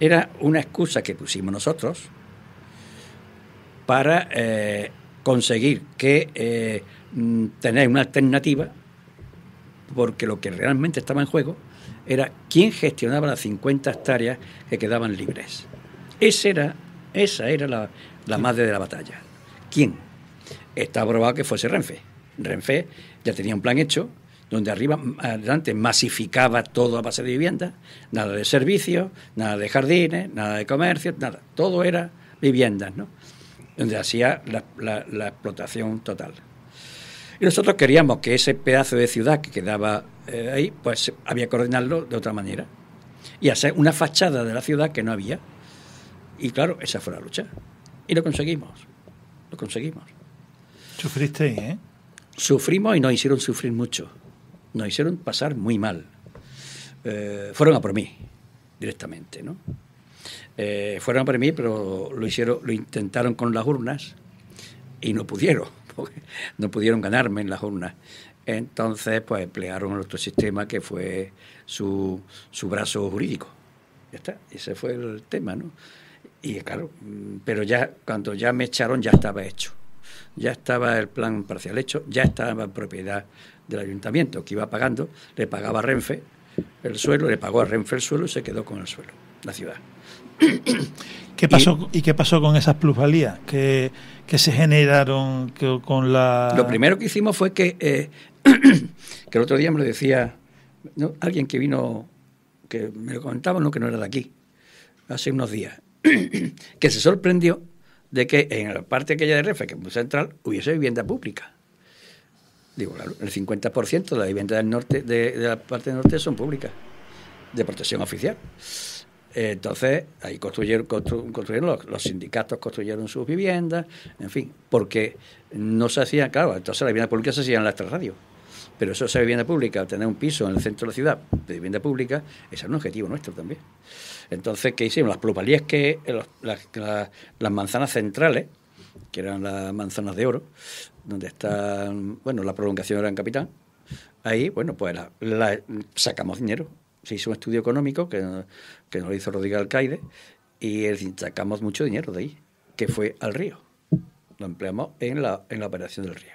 era una excusa que pusimos nosotros para eh, conseguir que eh, mm, tener una alternativa, porque lo que realmente estaba en juego era quién gestionaba las 50 hectáreas que quedaban libres. Ese era esa era la, madre de la batalla. ¿Quién? Está probado que fuese Renfe. Renfe ya tenía un plan hecho donde arriba adelante masificaba todo a base de viviendas. nada de servicios, nada de jardines, nada de comercio, nada, todo era viviendas, ¿no? Donde hacía la, explotación total. Y nosotros queríamos que ese pedazo de ciudad que quedaba eh, ahí, pues había que ordenarlo de otra manera y hacer una fachada de la ciudad que no había. Y claro, esa fue la lucha. Y lo conseguimos. Lo conseguimos. sufriste ¿eh? Sufrimos y nos hicieron sufrir mucho. Nos hicieron pasar muy mal. Eh, fueron a por mí, directamente, ¿no? Eh, fueron a por mí, pero lo hicieron, lo intentaron con las urnas y no pudieron, porque no pudieron ganarme en las urnas. Entonces, pues emplearon el otro sistema que fue su, su brazo jurídico. Ya está, ese fue el tema, ¿no? Y claro, mm, pero ya cuando ya me echaron ya estaba hecho. Ya estaba el plan parcial hecho, ya estaba en propiedad del ayuntamiento que iba pagando, le pagaba a Renfe el suelo, le pagó a Renfe el suelo y se quedó con el suelo, la ciudad. ¿Qué pasó, y, qué pasó con esas plusvalías que, se generaron con la...? Lo primero que hicimos fue que, eh, que el otro día me lo decía alguien que vino, que me lo comentaba, no, que no era de aquí, hace unos días. que se sorprendió de que en la parte aquella de Refe, que es muy central, hubiese vivienda pública. Digo, claro, el 50% de la vivienda del norte, de, la parte norte son públicas, de protección oficial. Entonces, ahí construyeron, los, sindicatos construyeron sus viviendas, en fin, porque no se hacía, claro, entonces la vivienda pública se hacía en las tres Pero eso, esa vivienda pública, tener un piso en el centro de la ciudad de vivienda pública, ese es un objetivo nuestro también. Entonces, ¿qué hicimos? Las plupalías, que, eh, las, manzanas centrales, que eran las manzanas de oro, donde está, bueno, la prolongación era en Capitán, ahí, bueno, pues sacamos dinero. Se hizo un estudio económico que, que nos lo hizo Rodrigo Alcaide y sacamos mucho dinero de ahí, que fue al río. Lo empleamos en la, en la operación del río.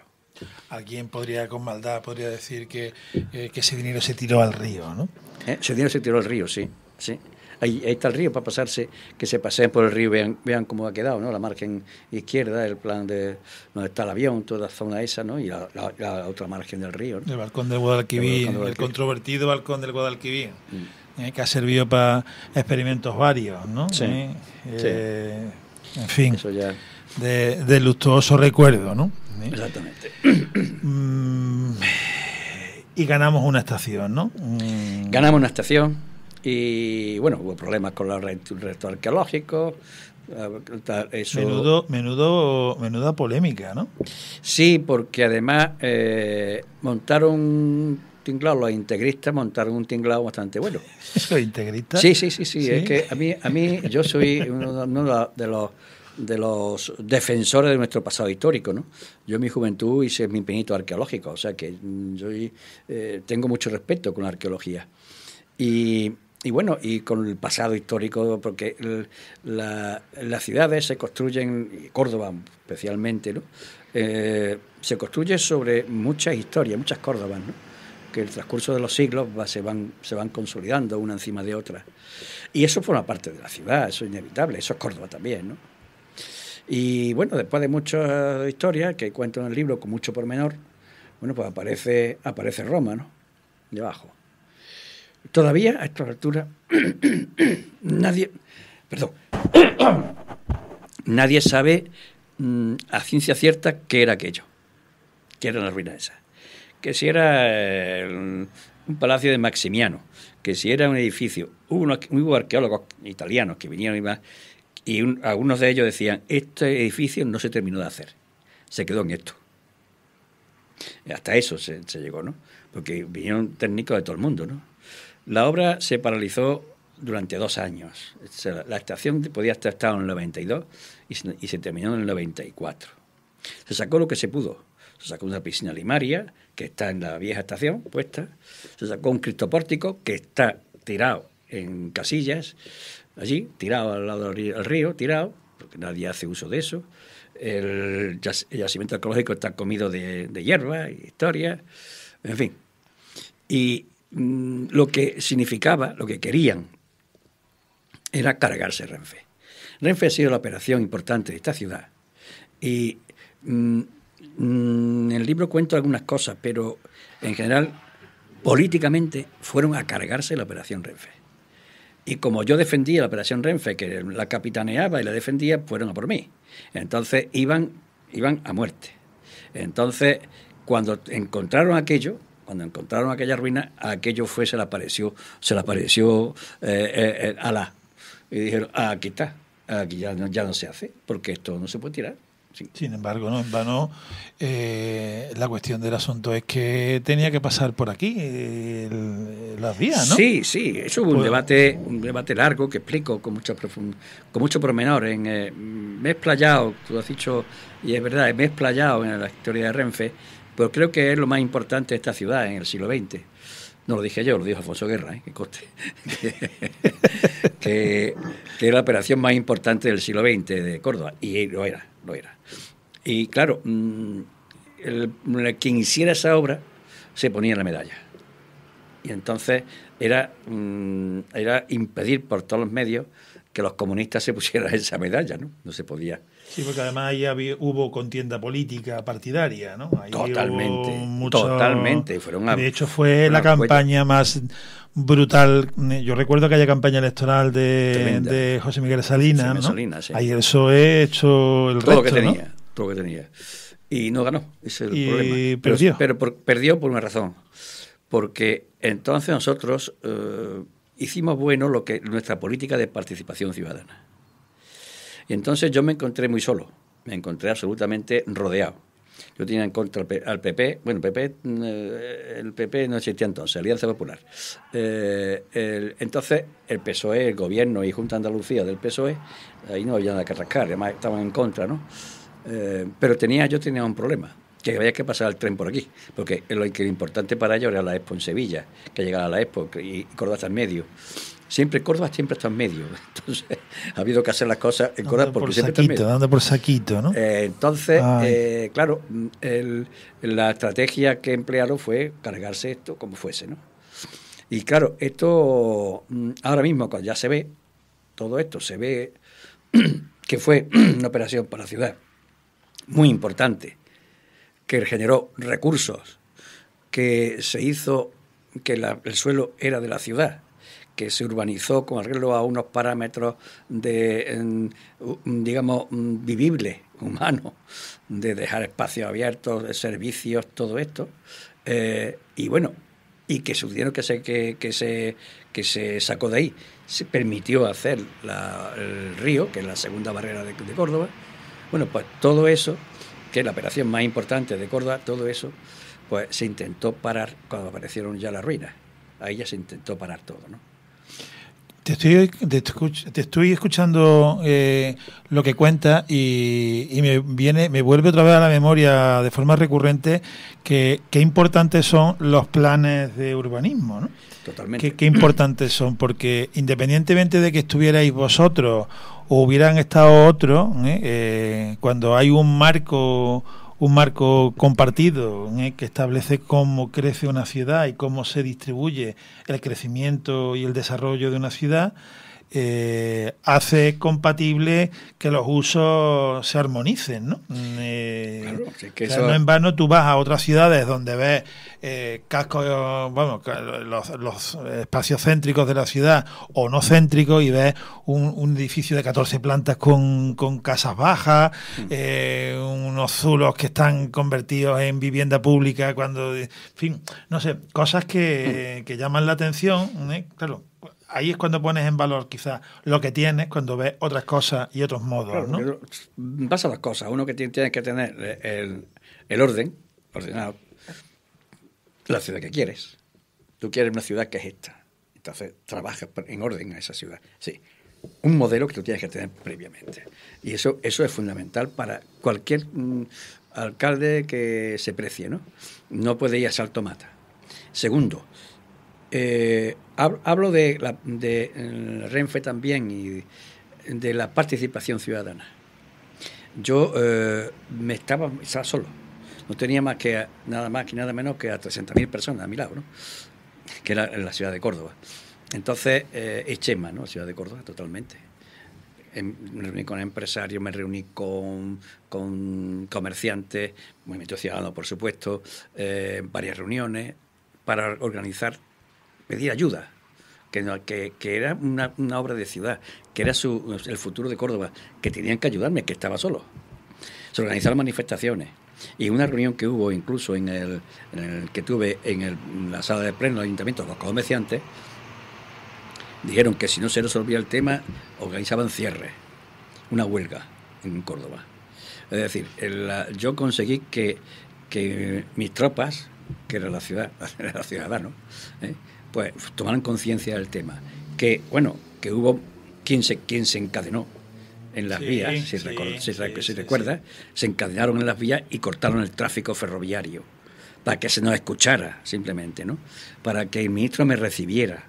Alguien podría, con maldad, podría decir que, eh, ese dinero se tiró al río, ¿no? ¿Eh? Ese dinero se tiró al río, sí, sí ahí, está el río para pasarse, que se paseen por el río, vean, vean cómo ha quedado, ¿no? La margen izquierda, el plan de donde está el avión, toda la zona esa, ¿no? Y la, otra margen del río. El balcón del Guadalquivir, el, controvertido balcón del Guadalquivir. Mm. Eh, que ha servido para experimentos varios, ¿no? Sí. Eh, eh, en fin, De, de, luctuoso recuerdo, ¿no? Exactamente. Mm, y ganamos una estación, ¿no? Mm. Ganamos una estación y bueno, hubo problemas con los restos arqueológicos. Eh, menudo, menudo, menuda polémica, ¿no? Sí, porque además eh, montaron tinglado, los integristas montaron un tinglado bastante bueno. ¿Los integristas? Sí, sí, sí, sí, Es que a mí, a mí yo soy uno, de los de los defensores de nuestro pasado histórico, ¿no? Yo en mi juventud hice mi empeñito arqueológico, o sea que yo eh, tengo mucho respeto con la arqueología. Y y bueno, y con el pasado histórico, porque las ciudades se construyen, Córdoba especialmente, ¿no? Eh, se construye sobre muchas historias, muchas Córdobas, ¿no? que el transcurso de los siglos se, van, se van consolidando una encima de otra. Y eso forma parte de la ciudad, eso es inevitable, eso es Córdoba también. ¿no? Y bueno, después de muchas historias que cuento en el libro con mucho por menor, bueno, pues aparece, aparece Roma, ¿no? Debajo. Todavía a esta altura nadie, perdón, nadie sabe mm, a ciencia cierta qué era aquello, qué era la ruina esa. Que si era eh, un palacio de Maximiano, que si era un edificio. Hubo, hubo arqueólogos italianos que vinieron y más, y algunos de ellos decían, este edificio no se terminó de hacer, se quedó en esto. Hasta eso se, se llegó, ¿no? Porque vinieron técnicos de todo el mundo, ¿no? La obra se paralizó durante dos años. La estación podía estar en el 92 y se, terminó en el 94. Se sacó lo que se pudo. Se sacó una piscina limaria, que está en la vieja estación puesta. Se sacó un criptopórtico que está tirado en casillas, allí, tirado al lado del río, tirado, porque nadie hace uso de eso. El yacimiento arqueológico está comido de, hierbas... ...y historia, en fin. Y Mm, lo que significaba, lo que querían, era cargarse Renfe. Renfe ha sido la operación importante de esta ciudad. Y mm, mm, en el libro cuento algunas cosas, pero en general, políticamente, fueron a cargarse la operación Renfe. Y como yo defendía la operación Renfe, que la capitaneaba y la defendía, fueron a por mí. Entonces iban, iban a muerte. Entonces, cuando encontraron aquello, cuando encontraron aquella ruina, aquello fue, se le apareció, se le apareció eh, eh, eh Y dijeron, ah, aquí está, aquí ya no, ya no se hace, porque esto no se puede tirar. Sin embargo, no en vano, eh, la cuestión del asunto es que tenía que pasar por aquí las vías, ¿no? Sí, sí, eso hubo un pues, debate, un debate largo que explico con mucho, profundo, con mucho promenor. En, eh, me he tú has dicho, y es verdad, me he explayado en la historia de Renfe pero creo que es lo más importante de esta ciudad en el siglo XX. No lo dije yo, lo dijo Alfonso Guerra, ¿eh? que coste. que, era la operación más importante del siglo XX de Córdoba. Y lo era, lo era. Y claro, mm, quien hiciera esa obra se ponía la medalla. Y entonces era, mm, era impedir por todos los medios que los comunistas se pusieran esa medalla, ¿no? No se podía Sí, porque además ahí hubo contienda política partidaria, ¿no? totalmente, totalmente. Fueron de hecho, fue la campaña más brutal. Yo recuerdo que haya campaña electoral de, José Miguel Salinas, ¿no? Salinas sí. Ahí eso PSOE hecho el todo lo que tenía, todo lo que tenía. Y no ganó, es el problema. Pero, perdió. Pero, perdió por una razón. Porque entonces nosotros eh, hicimos bueno lo que nuestra política de participación ciudadana ...y Entonces yo me encontré muy solo, me encontré absolutamente rodeado. Yo tenía en contra al PP, bueno, PP, eh, el PP no existía entonces, Alianza Popular. Eh, entonces, el PSOE, el gobierno y Junta Andalucía del PSOE, ahí no había nada que rascar, además estaban en contra, ¿no? Eh, pero tenía, yo tenía un problema, que había que pasar el tren por aquí, porque lo que importante para ellos era la Expo en Sevilla, que llegaba a la Expo y Córdoba en medio siempre Córdoba siempre está en medio. Entonces, ha habido que hacer las cosas en Córdoba porque siempre Dando por saquito, ¿no? Eh, entonces, eh, claro, la estrategia que emplearon fue cargarse esto como fuese, ¿no? Y claro, esto mm, ahora mismo, ya se ve, todo esto se ve que fue una operación para la ciudad muy importante, que generó recursos, que se hizo que el suelo era de la ciudad, que se urbanizó con arreglo a unos parámetros de, digamos, mm, vivible humano de dejar espacios abiertos, de servicios, todo esto. Eh, y bueno, y que sucedieron que se, que, se, que se sacó de ahí. Se permitió hacer el río, que es la segunda barrera de, de Córdoba. Bueno, pues todo eso, que es la operación más importante de Córdoba, todo eso, pues se intentó parar cuando aparecieron ya las ruinas. Ahí ya se intentó parar todo, ¿no? Te estoy, te estoy escuchando eh, lo que cuenta y, me viene, me vuelve otra vez a la memoria de forma recurrente que qué importantes son los planes de urbanismo, ¿no? Totalmente. Qué, importantes son, porque independientemente de que estuvierais vosotros o hubieran estado otros, ¿eh? Eh, cuando hay un marco un marco compartido que establece cómo crece una ciudad y cómo se distribuye el crecimiento y el desarrollo de una ciudad eh, hace compatible que los usos se armonicen, ¿no? Eh, que no en vano tú vas a otras ciudades donde ves eh, cascos, los, espacios céntricos de la ciudad o no céntricos y ves un, edificio de 14 plantas con, casas bajas, hmm. eh, unos zulos que están convertidos en vivienda pública cuando, fin, no sé, cosas que, hmm. que llaman la atención, claro, ahí es cuando pones en valor quizás lo que tienes cuando ves otras cosas y otros modos, ¿no? Pasa dos cosas. Uno que tienes que tener el, orden, ordenado, la ciudad que quieres. Tú quieres una ciudad que es esta. Entonces trabajas en orden a esa ciudad. Sí, un modelo que tú tienes que tener previamente. Y eso, eso es fundamental para cualquier mm, alcalde que se precie, ¿no? No puede ir a salto mata. Segundo, eh, hablo de, eh, Renfe también y de la participación ciudadana. Yo eh, me estaba, solo. No tenía más que nada más y nada menos que a 30.000 personas a mi lado, que era en la ciudad de Córdoba. Entonces, eh, Echema, ¿no? Ciudad de Córdoba, totalmente. Em, me reuní con empresarios, me reuní con, comerciantes, movimiento ciudadano, por supuesto, varias reuniones para organizar pedir ayuda, que, que, era una, obra de ciudad, que era el futuro de Córdoba, que tenían que ayudarme, que estaba solo. Se organizaron manifestaciones y una reunión que hubo incluso en el, en el que tuve en, la sala de pleno del ayuntamiento, los comerciantes, dijeron que si no se resolvía el tema, organizaban cierre, una huelga en Córdoba. Es decir, yo conseguí que, que mis tropas, que era la ciudad, la ciudadano, ¿eh? pues tomaran conciencia del tema. Que, bueno, que hubo quien se, quien se encadenó en las vías, si, si, recuerdas, se encadenaron en las vías y cortaron el tráfico ferroviario para que se nos escuchara simplemente, ¿no? Para que el ministro me recibiera.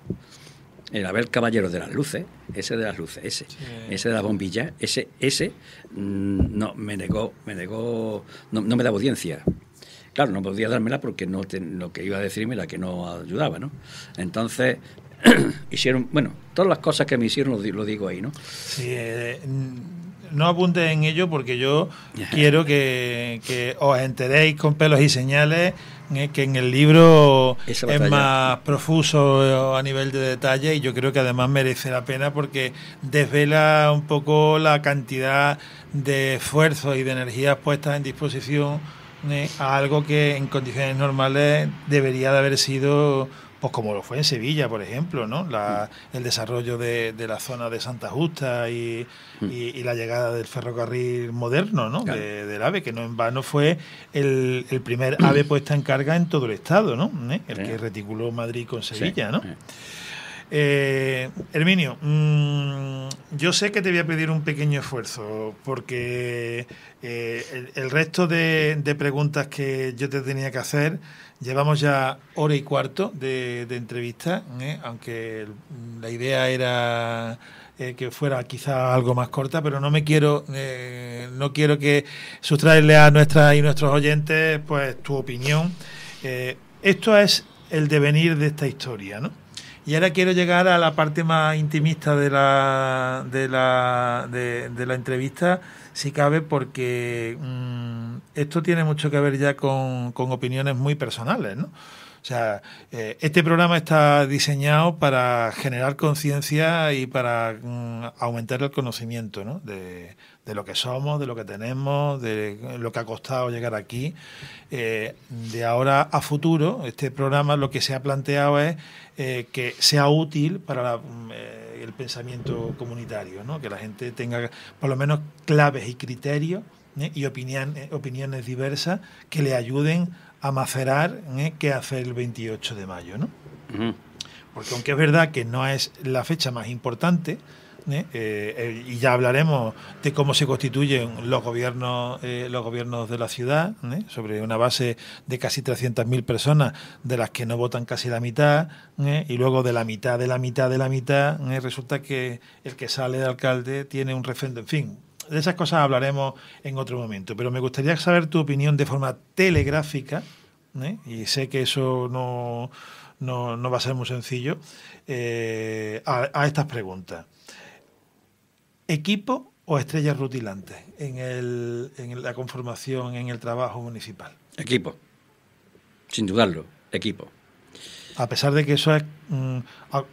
El Abel Caballero de las Luces, ese de las luces, ese, ese de las bombillas, ese, ese, mm, no, me negó, me negó, no, no me daba audiencia. Claro, no podía dármela porque no lo que iba a decirme la que no ayudaba, ¿no? Entonces, hicieron, bueno, todas las cosas que me hicieron lo, digo ahí, ¿no? Eh, mm, no apuntes en ello porque yo quiero que, os enteréis con pelos y señales eh, que en el libro es más profuso eh, a nivel de detalle y yo creo que además merece la pena porque desvela un poco la cantidad de esfuerzos y de energías puestas en disposición algo que en condiciones normales debería de haber sido pues como lo fue en Sevilla, por ejemplo, ¿no? Mm. el desarrollo de, la zona de Santa Justa y, mm. la llegada del ferrocarril moderno, ¿no? De, del AVE, que no en vano fue el, primer AVE puesta en carga en todo el Estado, ¿no? ¿Eh? El que reticuló Madrid con Sevilla, ¿no? Eh, Herminio, mm, yo sé que te voy a pedir un pequeño esfuerzo porque eh, el, resto de, preguntas que yo te tenía que hacer, llevamos ya hora y cuarto de, entrevista, ¿eh? aunque la idea era... Eh, que fuera quizá algo más corta, pero no me quiero, no quiero que sustraerle a nuestras y nuestros oyentes, pues tu opinión. esto es el devenir de esta historia, ¿no? Y ahora quiero llegar a la parte más intimista de la, de la, de, la entrevista, si cabe, porque mm, esto tiene mucho que ver ya con, con opiniones muy personales, ¿no? O sea, eh, este programa está diseñado para generar conciencia y para mm, aumentar el conocimiento ¿no? de, lo que somos, de lo que tenemos, de lo que ha costado llegar aquí. Eh, de ahora a futuro, este programa lo que se ha planteado es eh, que sea útil para el pensamiento comunitario, ¿no? que la gente tenga por lo menos claves y criterios y opiniones diversas que le ayuden a macerar ¿eh? que hacer el 28 de mayo, ¿no? Porque aunque es verdad que no es la fecha más importante, ¿eh? Eh, y ya hablaremos de cómo se constituyen los gobiernos, los gobiernos de la ciudad, sobre una base de casi 300.000 personas, de las que no votan casi la mitad, y luego de la mitad, de la mitad, de la mitad, resulta que el que sale de alcalde tiene un refén en fin, de esas cosas hablaremos en otro momento, pero me gustaría saber tu opinión de forma telegráfica, ¿eh? y sé que eso no, va a ser muy sencillo, eh, a, estas preguntas. ¿Equipo o estrellas rutilantes en, el, la conformación, en el trabajo municipal? Equipo, sin dudarlo, equipo. A pesar de que eso es, mm,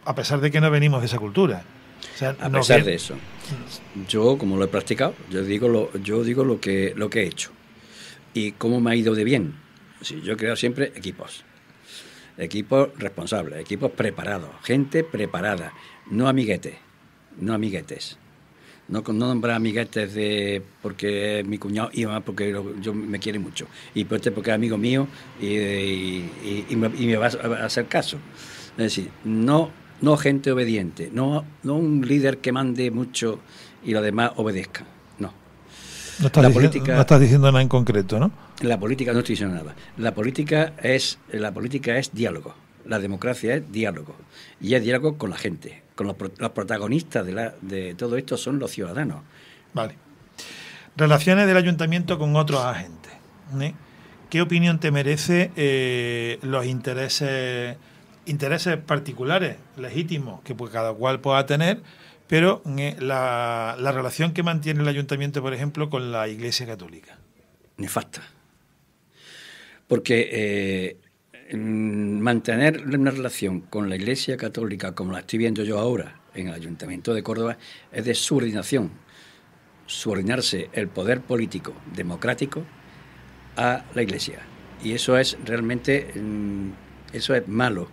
a pesar de que no venimos de esa cultura a pesar de eso. Yo, como lo he practicado, yo digo lo, yo digo lo que, lo que he hecho y cómo me ha ido de bien. Sí, yo creo siempre equipos. Equipos responsables, equipos preparados, gente preparada, no amiguetes, no amiguetes. No, no nombrar amiguetes de porque mi cuñado iba porque yo me quiere mucho y pues este porque es amigo mío y, me, y, va a hacer caso. Es decir, no no gente obediente, no, no un líder que mande mucho y los demás obedezcan. No. No estás, diciendo, nada en concreto, ¿no? La política no estoy diciendo nada. La política es, la política es diálogo. La democracia es diálogo. Y es diálogo con la gente. Con los, protagonistas de, la, de todo esto son los ciudadanos. Vale. Relaciones del ayuntamiento con otros agentes. ¿eh? ¿Qué opinión te merece eh, los intereses intereses particulares, legítimos, que pues, cada cual pueda tener, pero eh, la, relación que mantiene el ayuntamiento, por ejemplo, con la Iglesia Católica. Nefasta. Porque eh, mm, mantener una relación con la Iglesia Católica, como la estoy viendo yo ahora en el Ayuntamiento de Córdoba, es de subordinación. Subordinarse el poder político democrático a la Iglesia. Y eso es realmente, mm, eso es malo.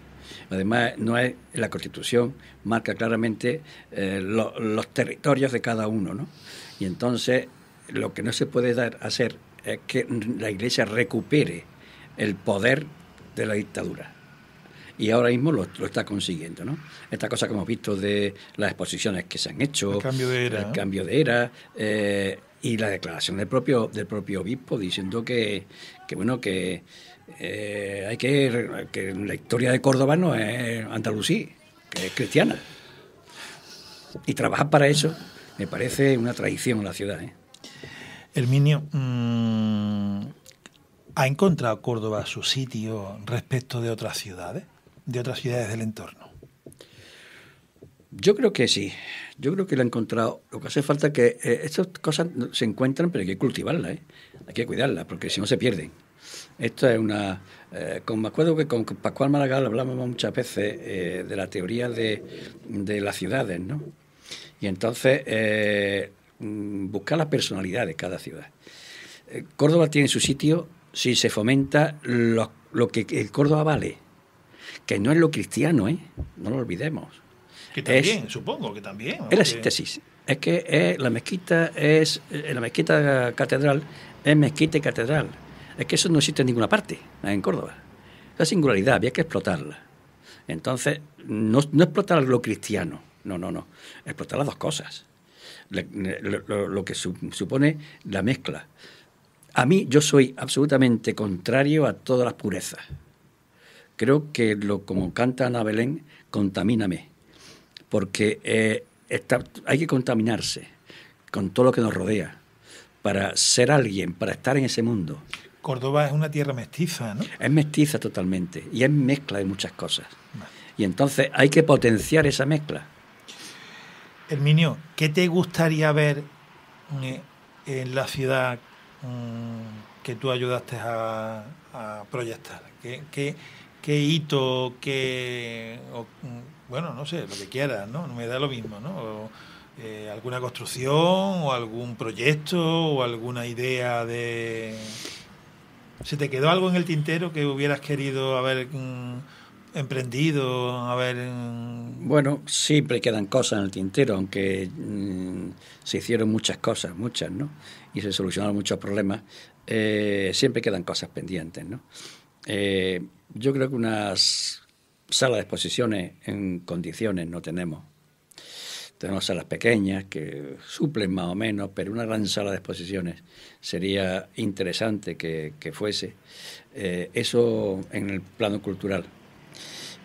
Además, no es, la Constitución marca claramente eh, los territorios de cada uno, ¿no? Y entonces, lo que no se puede dar, hacer es que la Iglesia recupere el poder de la dictadura. Y ahora mismo lo, está consiguiendo, ¿no? Esta cosa que hemos visto de las exposiciones que se han hecho, el cambio de era, el cambio de era eh, y la declaración del propio del propio obispo diciendo que, que bueno que eh, hay que, que la historia de Córdoba no es andalusí, que es cristiana. Y trabajar para eso me parece una traición a la ciudad. El ¿eh? Herminio, mm, ¿ha encontrado Córdoba su sitio respecto de otras ciudades, de otras ciudades del entorno? Yo creo que sí, yo creo que lo ha encontrado. Lo que hace falta es que eh, estas cosas se encuentran, pero hay que cultivarlas, hay que cuidarlas, porque si no se pierden. Esto es una... Eh, me acuerdo que con Pascual Maragall hablábamos muchas veces eh, de la teoría de, las ciudades, ¿no? Y entonces eh, mm, buscar la personalidad de cada ciudad. Córdoba tiene su sitio si se fomenta lo, que el Córdoba vale, que no es lo cristiano, ¿eh? No lo olvidemos. Que también, supongo que también. Es la síntesis. Es que la mezquita es la mezquita catedral es mezquita catedral es que eso no existe en ninguna parte, en Córdoba. La singularidad había que explotarla. Entonces, no, explotar lo cristiano, no, no, no. Explotar las dos cosas. Lo, que supone la mezcla. A mí yo soy absolutamente contrario a todas las purezas. Creo que lo como canta Ana Belén, contamíname, porque eh, hay que contaminarse con todo lo que nos rodea para ser alguien, para estar en ese mundo. Córdoba es una tierra mestiza, ¿no? Es mestiza totalmente y es mezcla de muchas cosas. Y entonces hay que potenciar esa mezcla. Herminio, ¿qué te gustaría ver mm, eh, en la ciudad mm, que tú ayudaste a, proyectar? ¿Qué, hito, qué... Mm, bueno, no sé, lo que quieras, ¿no? Me da lo mismo, ¿no? Eh, alguna construcción o algún proyecto o alguna idea de... ¿Se te quedó algo en el tintero que hubieras querido haber mm, emprendido? Haber... Mm. Bueno, siempre quedan cosas en el tintero, aunque mm, se hicieron muchas cosas, muchas, ¿no? Y se solucionaron muchos problemas, eh, siempre quedan cosas pendientes, ¿no? Eh, yo creo que unas salas de exposiciones en condiciones no tenemos. Tenemos salas pequeñas que suplen más o menos, pero una gran sala de exposiciones sería interesante que, fuese. Eh, eso en el plano cultural.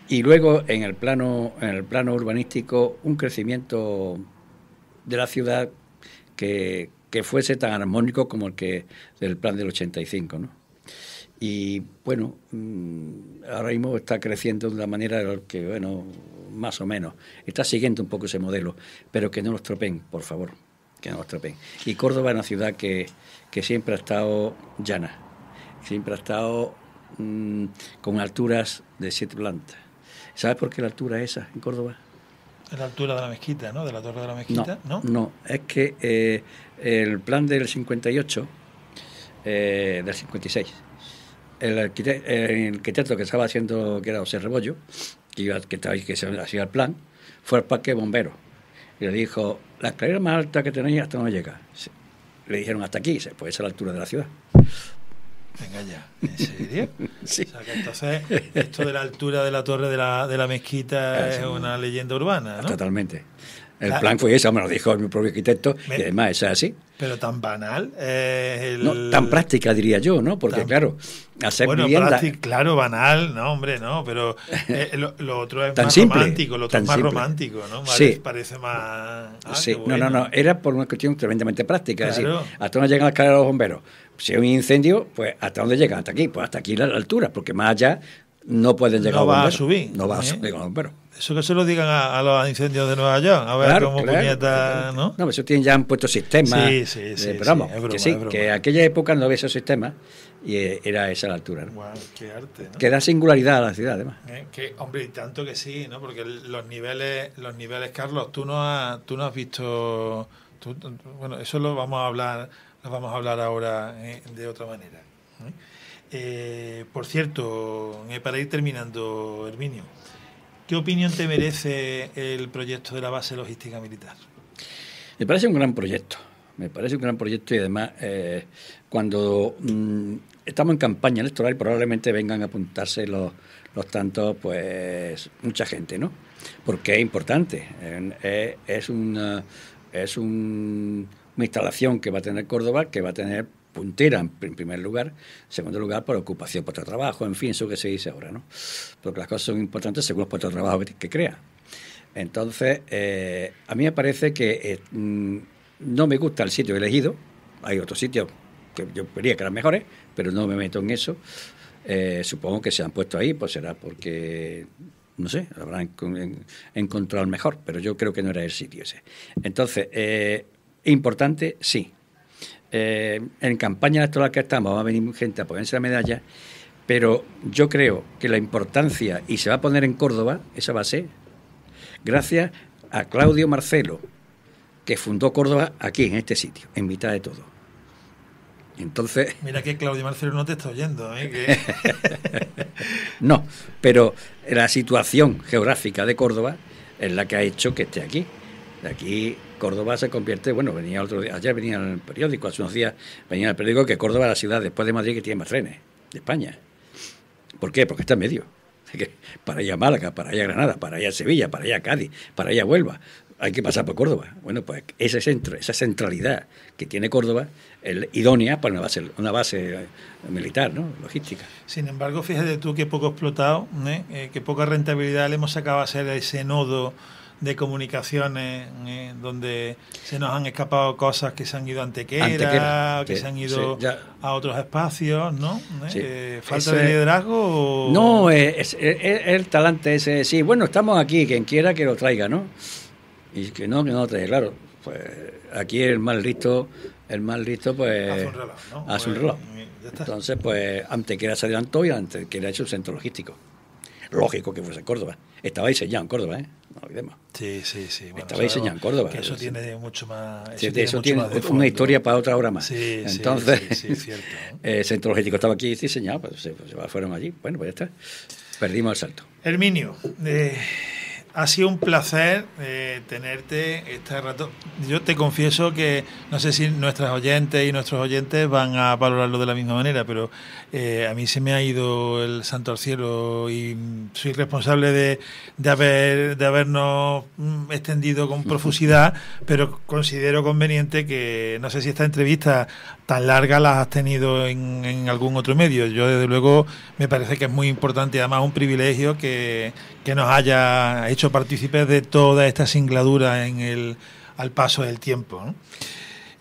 Y luego en el plano, en el plano urbanístico, un crecimiento de la ciudad que, que fuese tan armónico como el que del plan del 85, ¿no? Y bueno, mm, ahora mismo está creciendo de una manera que, bueno, más o menos. Está siguiendo un poco ese modelo, pero que no nos tropen, por favor, que no nos tropen. Y Córdoba es una ciudad que, que siempre ha estado llana, siempre ha estado mm, con alturas de siete plantas. ¿Sabes por qué la altura es esa en Córdoba? la altura de la mezquita, ¿no? De la torre de la mezquita, ¿no? No, es que eh, el plan del 58, eh, del 56, el, el arquitecto que estaba haciendo, que era José Rebollo, que, iba, que, estaba, que se hacía el plan, fue al parque de bomberos. Y le dijo, la escalera más alta que tenéis hasta no llega. Le dijeron hasta aquí, se esa es la altura de la ciudad. Venga ya, ¿en serio? entonces esto de la altura de la torre de la, de la mezquita ah, es, una leyenda urbana, Totalmente. El plan fue ese, me lo dijo mi propio arquitecto, y además es así. Pero tan banal. Eh, no, tan práctica, diría yo, ¿no? Porque, claro, hacer bueno, claro, banal, no, hombre, no, pero eh, lo, otro es más romántico, lo otro es más romántico, ¿no? Sí. Parece más. Ah, sí, no, no, no, era por una cuestión tremendamente práctica. decir, hasta dónde llegan las carreras de los bomberos. Si hay un incendio, pues ¿hasta dónde llegan? Hasta aquí, pues hasta aquí la, altura, porque más allá no pueden llegar los bomberos. No va a subir. No va a ¿eh? subir los bomberos. Eso que se lo digan a, los incendios de Nueva York, a ver cómo claro, ¿no? eso tienen ya han puesto sistemas. Sí, sí, eh, sí. pero vamos, que sí, que aquella época no había esos sistemas y eh, era esa la altura. qué arte, Que da singularidad a la ciudad, además. Eh, hombre, y tanto que sí, ¿no? Porque los niveles, los niveles, Carlos, tú no has, tú no has visto... bueno, eso lo vamos a hablar, lo vamos a hablar ahora de otra manera. por cierto, para ir terminando, Herminio, ¿Qué opinión te merece el proyecto de la base logística militar? Me parece un gran proyecto. Me parece un gran proyecto y además eh, cuando mm, estamos en campaña electoral probablemente vengan a apuntarse los, tantos, pues mucha gente, ¿no? Porque es importante. es, es una instalación que va a tener Córdoba, que va a tener puntera en primer lugar, segundo lugar por ocupación por trabajo, en fin, eso que se dice ahora, ¿no? Porque las cosas son importantes según los puestos de trabajo que, crea. Entonces, eh, a mí me parece que eh, mm, no me gusta el sitio elegido, hay otros sitios que yo quería que eran mejores, pero no me meto en eso. Eh, supongo que se han puesto ahí, pues será porque, no sé, habrán encontrado mejor, pero yo creo que no era el sitio ese. Entonces, importante, sí, eh, en campaña electoral que estamos va a venir gente a ponerse la medalla, pero yo creo que la importancia, y se va a poner en Córdoba, esa base gracias a Claudio Marcelo, que fundó Córdoba aquí, en este sitio, en mitad de todo. Entonces. Mira que Claudio Marcelo no te está oyendo, ¿eh? no, pero la situación geográfica de Córdoba es la que ha hecho que esté aquí. De aquí Córdoba se convierte, bueno, venía otro día, ayer venía el periódico, hace unos días venía el periódico que Córdoba es la ciudad después de Madrid que tiene más trenes de España. ¿Por qué? Porque está en medio. Para allá Málaga, para allá Granada, para allá Sevilla, para allá Cádiz, para allá Huelva. Hay que pasar por Córdoba. Bueno, pues ese centro, esa centralidad que tiene Córdoba es idónea para una base, una base eh, militar, ¿no? logística. Sin embargo, fíjate tú qué poco explotado, ¿eh? eh que poca rentabilidad le hemos sacado a hacer ese nodo de comunicaciones eh, donde se nos han escapado cosas que se han ido a Antequera, que se han ido a otros espacios, ¿no? Eh, ¿Falta de liderazgo? No, eh, es, el talante ese, sí, bueno, estamos aquí, quien quiera que lo traiga, ¿no? Y que no, que no lo traiga, claro. Pues aquí el mal listo, el mal listo, pues... Hace un reloj, entonces Pues, Entonces, pues, Antequera se adelantó y Antequera ha hecho un centro logístico lógico que fuese Córdoba. Estaba diseñado en Córdoba, ¿eh? No olvidemos. Sí, sí, sí. Estaba diseñado en Córdoba. eso tiene mucho más. Eso, tiene, una historia para otra hora más. Sí, Entonces, sí, eh, Centro Logístico estaba aquí diseñado, pues se, fueron allí. Bueno, pues ya está. Perdimos el salto. Herminio, ha sido un placer eh, tenerte este rato. Yo te confieso que no sé si nuestras oyentes y nuestros oyentes van a valorarlo de la misma manera, pero eh, a mí se me ha ido el santo al cielo y mm, soy responsable de, haber, de habernos mm, extendido con profusidad, pero considero conveniente que no sé si esta entrevista tan larga la has tenido en, algún otro medio. Yo desde luego me parece que es muy importante, y además un privilegio que nos haya hecho participes de toda esta singladura en el, al paso del tiempo.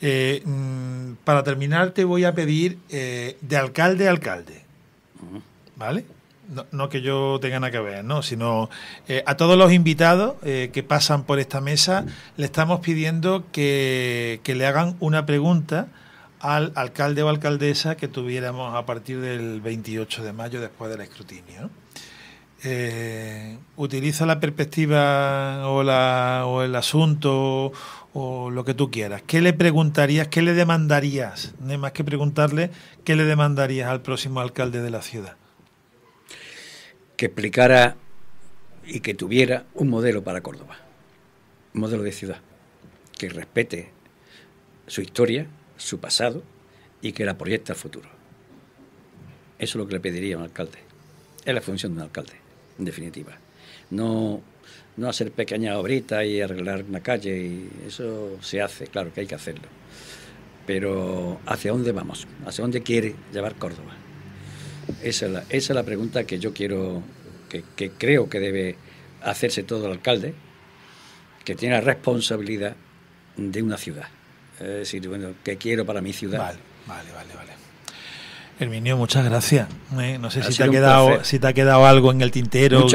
Eh, mm, para terminar, te voy a pedir eh, de alcalde a alcalde. ¿Vale? No, que yo tenga nada que ver, ¿no? sino eh, a todos los invitados que pasan por esta mesa le estamos pidiendo que, que, le hagan una pregunta al alcalde o alcaldesa que tuviéramos a partir del 28 de mayo después del escrutinio. Eh, utiliza la perspectiva o, el asunto o lo que tú quieras, ¿qué le preguntarías, qué le demandarías? No más que preguntarle, ¿qué le demandarías al próximo alcalde de la ciudad? Que explicara y que tuviera un modelo para Córdoba, un modelo de ciudad, que respete su historia, su pasado y que la proyecte al futuro. Eso es lo que le pediría a un alcalde. Es la función de un alcalde en definitiva. No, no hacer pequeñas obritas y arreglar una calle, y eso se hace, claro que hay que hacerlo. Pero ¿hacia dónde vamos? ¿Hacia dónde quiere llevar Córdoba? Esa es la, pregunta que yo quiero, que, creo que debe hacerse todo el alcalde, que tiene la responsabilidad de una ciudad. Es decir, bueno, ¿qué quiero para mi ciudad? vale, vale. vale. Herminio, muchas gracias. Eh, no sé si te, ha quedado, si te ha quedado algo en el tintero.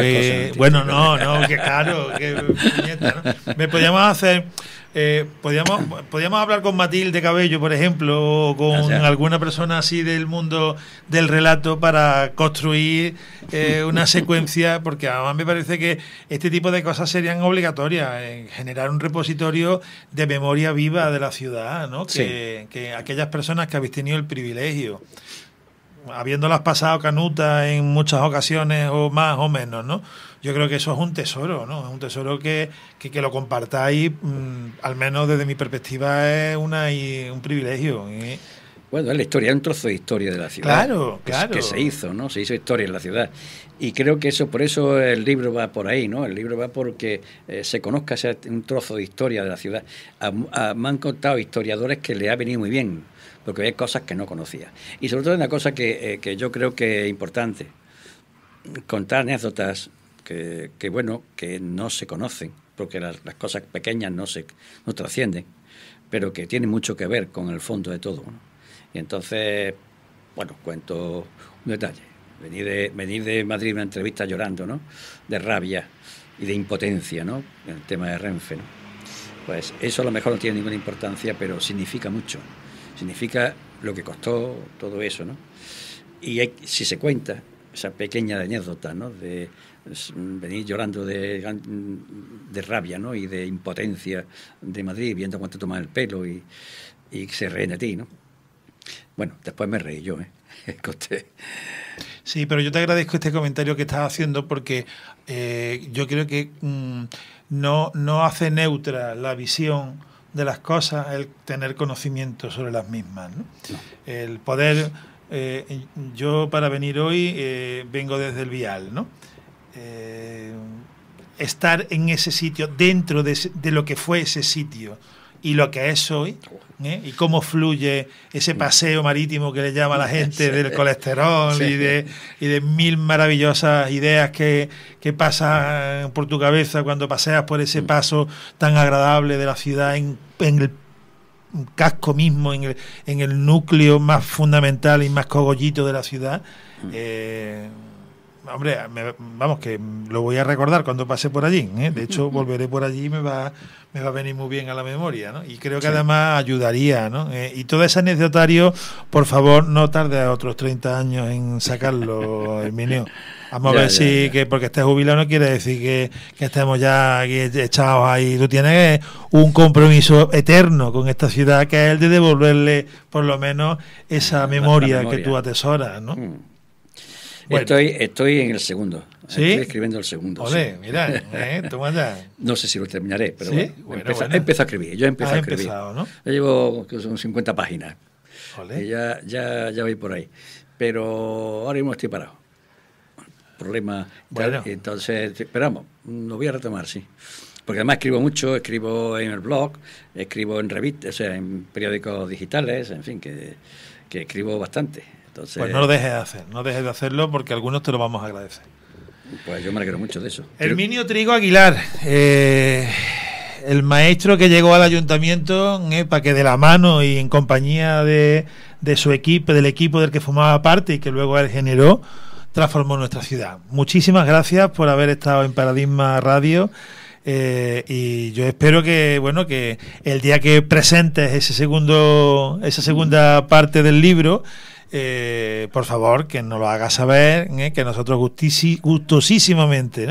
Bueno, no, no, que caro Que, puñeta, ¿no? Me podíamos hacer. Eh, podíamos, hablar con Matilde Cabello, por ejemplo, o con alguna persona así del mundo del relato para construir eh, una secuencia, porque a mí me parece que este tipo de cosas serían obligatorias, generar un repositorio de memoria viva de la ciudad, ¿no? que aquellas personas que habéis tenido el privilegio habiéndolas pasado canuta en muchas ocasiones o más o menos, ¿no? Yo creo que eso es un tesoro, ¿no? Es un tesoro que, que, lo compartáis, mm, al menos desde mi perspectiva, es una y un privilegio. ¿eh? Bueno, es la historia, es un trozo de historia de la ciudad. Claro, que, se hizo, ¿no? Se hizo historia en la ciudad. Y creo que eso, por eso el libro va por ahí, ¿no? El libro va porque eh, se conozca ese, un trozo de historia de la ciudad. me han contado historiadores que le ha venido muy bien lo que ve cosas que no conocía. Y sobre todo una cosa que, eh, yo creo que es importante, contar anécdotas que, bueno, que no se conocen, porque las, cosas pequeñas no, se, trascienden, pero que tienen mucho que ver con el fondo de todo. Y entonces, bueno, cuento un detalle. Venir de, venir de Madrid una entrevista llorando, ¿no? De rabia y de impotencia, ¿no? En el tema de Renfe, ¿no? Pues eso a lo mejor no tiene ninguna importancia, pero significa mucho significa lo que costó todo eso, ¿no? Y si se cuenta esa pequeña anécdota, ¿no? De venir llorando de, rabia, ¿no? Y de impotencia de Madrid, viendo cuánto toman el pelo y, y se reen a ti, ¿no? Bueno, después me reí yo, ¿eh? Sí, pero yo te agradezco este comentario que estás haciendo porque eh, yo creo que mm, no, no hace neutra la visión de las cosas el tener conocimiento sobre las mismas. El poder, eh, yo para venir hoy eh, vengo desde el vial, eh, estar en ese sitio, dentro de, de, lo que fue ese sitio y lo que es hoy, ¿eh? y cómo fluye ese paseo marítimo que le llama a la gente del colesterol y, de, mil maravillosas ideas que, pasan por tu cabeza cuando paseas por ese mm. paso tan agradable de la ciudad en, el casco mismo, en el, núcleo más fundamental y más cogollito de la ciudad. Mm. Eh, Hombre, vamos, que lo voy a recordar cuando pase por allí. ¿eh? De hecho, volveré por allí y me va, me va a venir muy bien a la memoria. ¿no? Y creo que además ayudaría. ¿no? Eh, y todo ese anecdotario, por favor, no tarde a otros 30 años en sacarlo, Herminio. Vamos a ver si, que porque estés jubilado no quiere decir que, estemos ya echados ahí. Tú tienes un compromiso eterno con esta ciudad, que es el de devolverle por lo menos esa memoria, que tú atesoras. ¿no? Mm. Estoy, estoy en el segundo. Estoy escribiendo el segundo. ¿eh? toma no sé si lo terminaré, pero ¿Sí? empezado a escribir. Yo he empezado a escribir. llevo son 50 páginas. ya, ya, ya voy por ahí. Pero ahora mismo estoy parado. Problema. entonces, esperamos, lo voy a retomar, sí. Porque además escribo mucho, escribo en el blog, escribo en revistas, o sea, en periódicos digitales, en fin, que escribo bastante pues no lo dejes de hacer, no dejes de hacerlo porque algunos te lo vamos a agradecer. Pues yo me alegro mucho de eso. Herminio Trigo Aguilar, eh, el maestro que llegó al ayuntamiento eh, para que de la mano y en compañía de, de, su equipo, del equipo del que formaba parte y que luego él generó, transformó nuestra ciudad. Muchísimas gracias por haber estado en Paradigma Radio. Eh, y yo espero que bueno que el día que presentes ese segundo esa segunda parte del libro eh, por favor, que nos lo haga saber, ¿eh? que nosotros gustosísimamente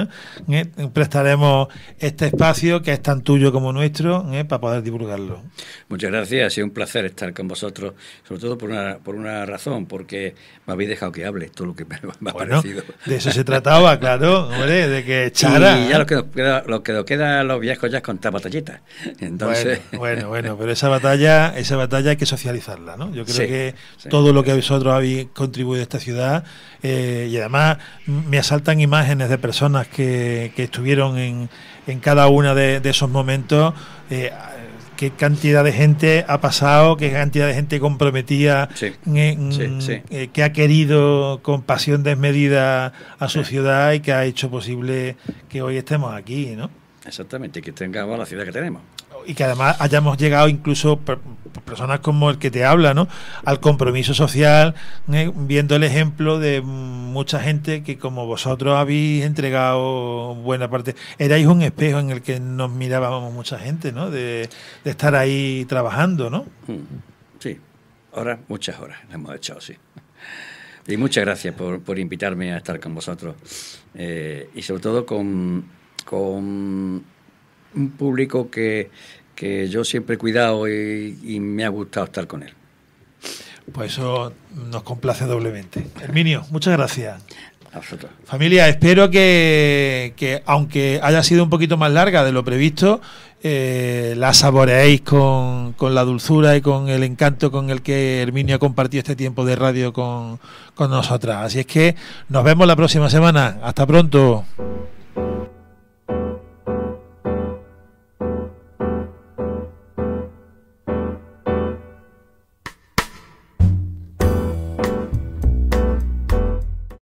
¿Eh? prestaremos este espacio que es tan tuyo como nuestro para poder divulgarlo. Muchas gracias, ha sido un placer estar con vosotros, sobre todo por una, por una razón, porque me habéis dejado que hable, todo lo que me, ha parecido. De eso se trataba, claro, de que chara Y ya lo que nos queda, lo que los viejos ya es contar batallitas. Entonces... Bueno, bueno, pero esa batalla, esa batalla hay que socializarla, Yo creo que todo lo que habéis vosotros habéis contribuido a esta ciudad eh, y además me asaltan imágenes de personas que, estuvieron en, en cada uno de, esos momentos. Eh, qué cantidad de gente ha pasado, qué cantidad de gente comprometida, eh, que ha querido con pasión desmedida a su ciudad y que ha hecho posible que hoy estemos aquí, ¿no? Exactamente, que tengamos la ciudad que tenemos y que además hayamos llegado incluso personas como el que te habla, ¿no? Al compromiso social, ¿eh? viendo el ejemplo de mucha gente que como vosotros habéis entregado buena parte, erais un espejo en el que nos mirábamos mucha gente, ¿no? De, estar ahí trabajando, ¿no? Hmm. Sí, Ahora muchas horas hemos echado, sí. Y muchas gracias por, invitarme a estar con vosotros. Eh, y sobre todo con un público que, yo siempre he cuidado y, me ha gustado estar con él. Pues eso nos complace doblemente. Herminio, muchas gracias. Familia, espero que, aunque haya sido un poquito más larga de lo previsto, eh, la saboreéis con, con, la dulzura y con el encanto con el que Herminio ha compartido este tiempo de radio con, con nosotras. Así es que nos vemos la próxima semana. Hasta pronto.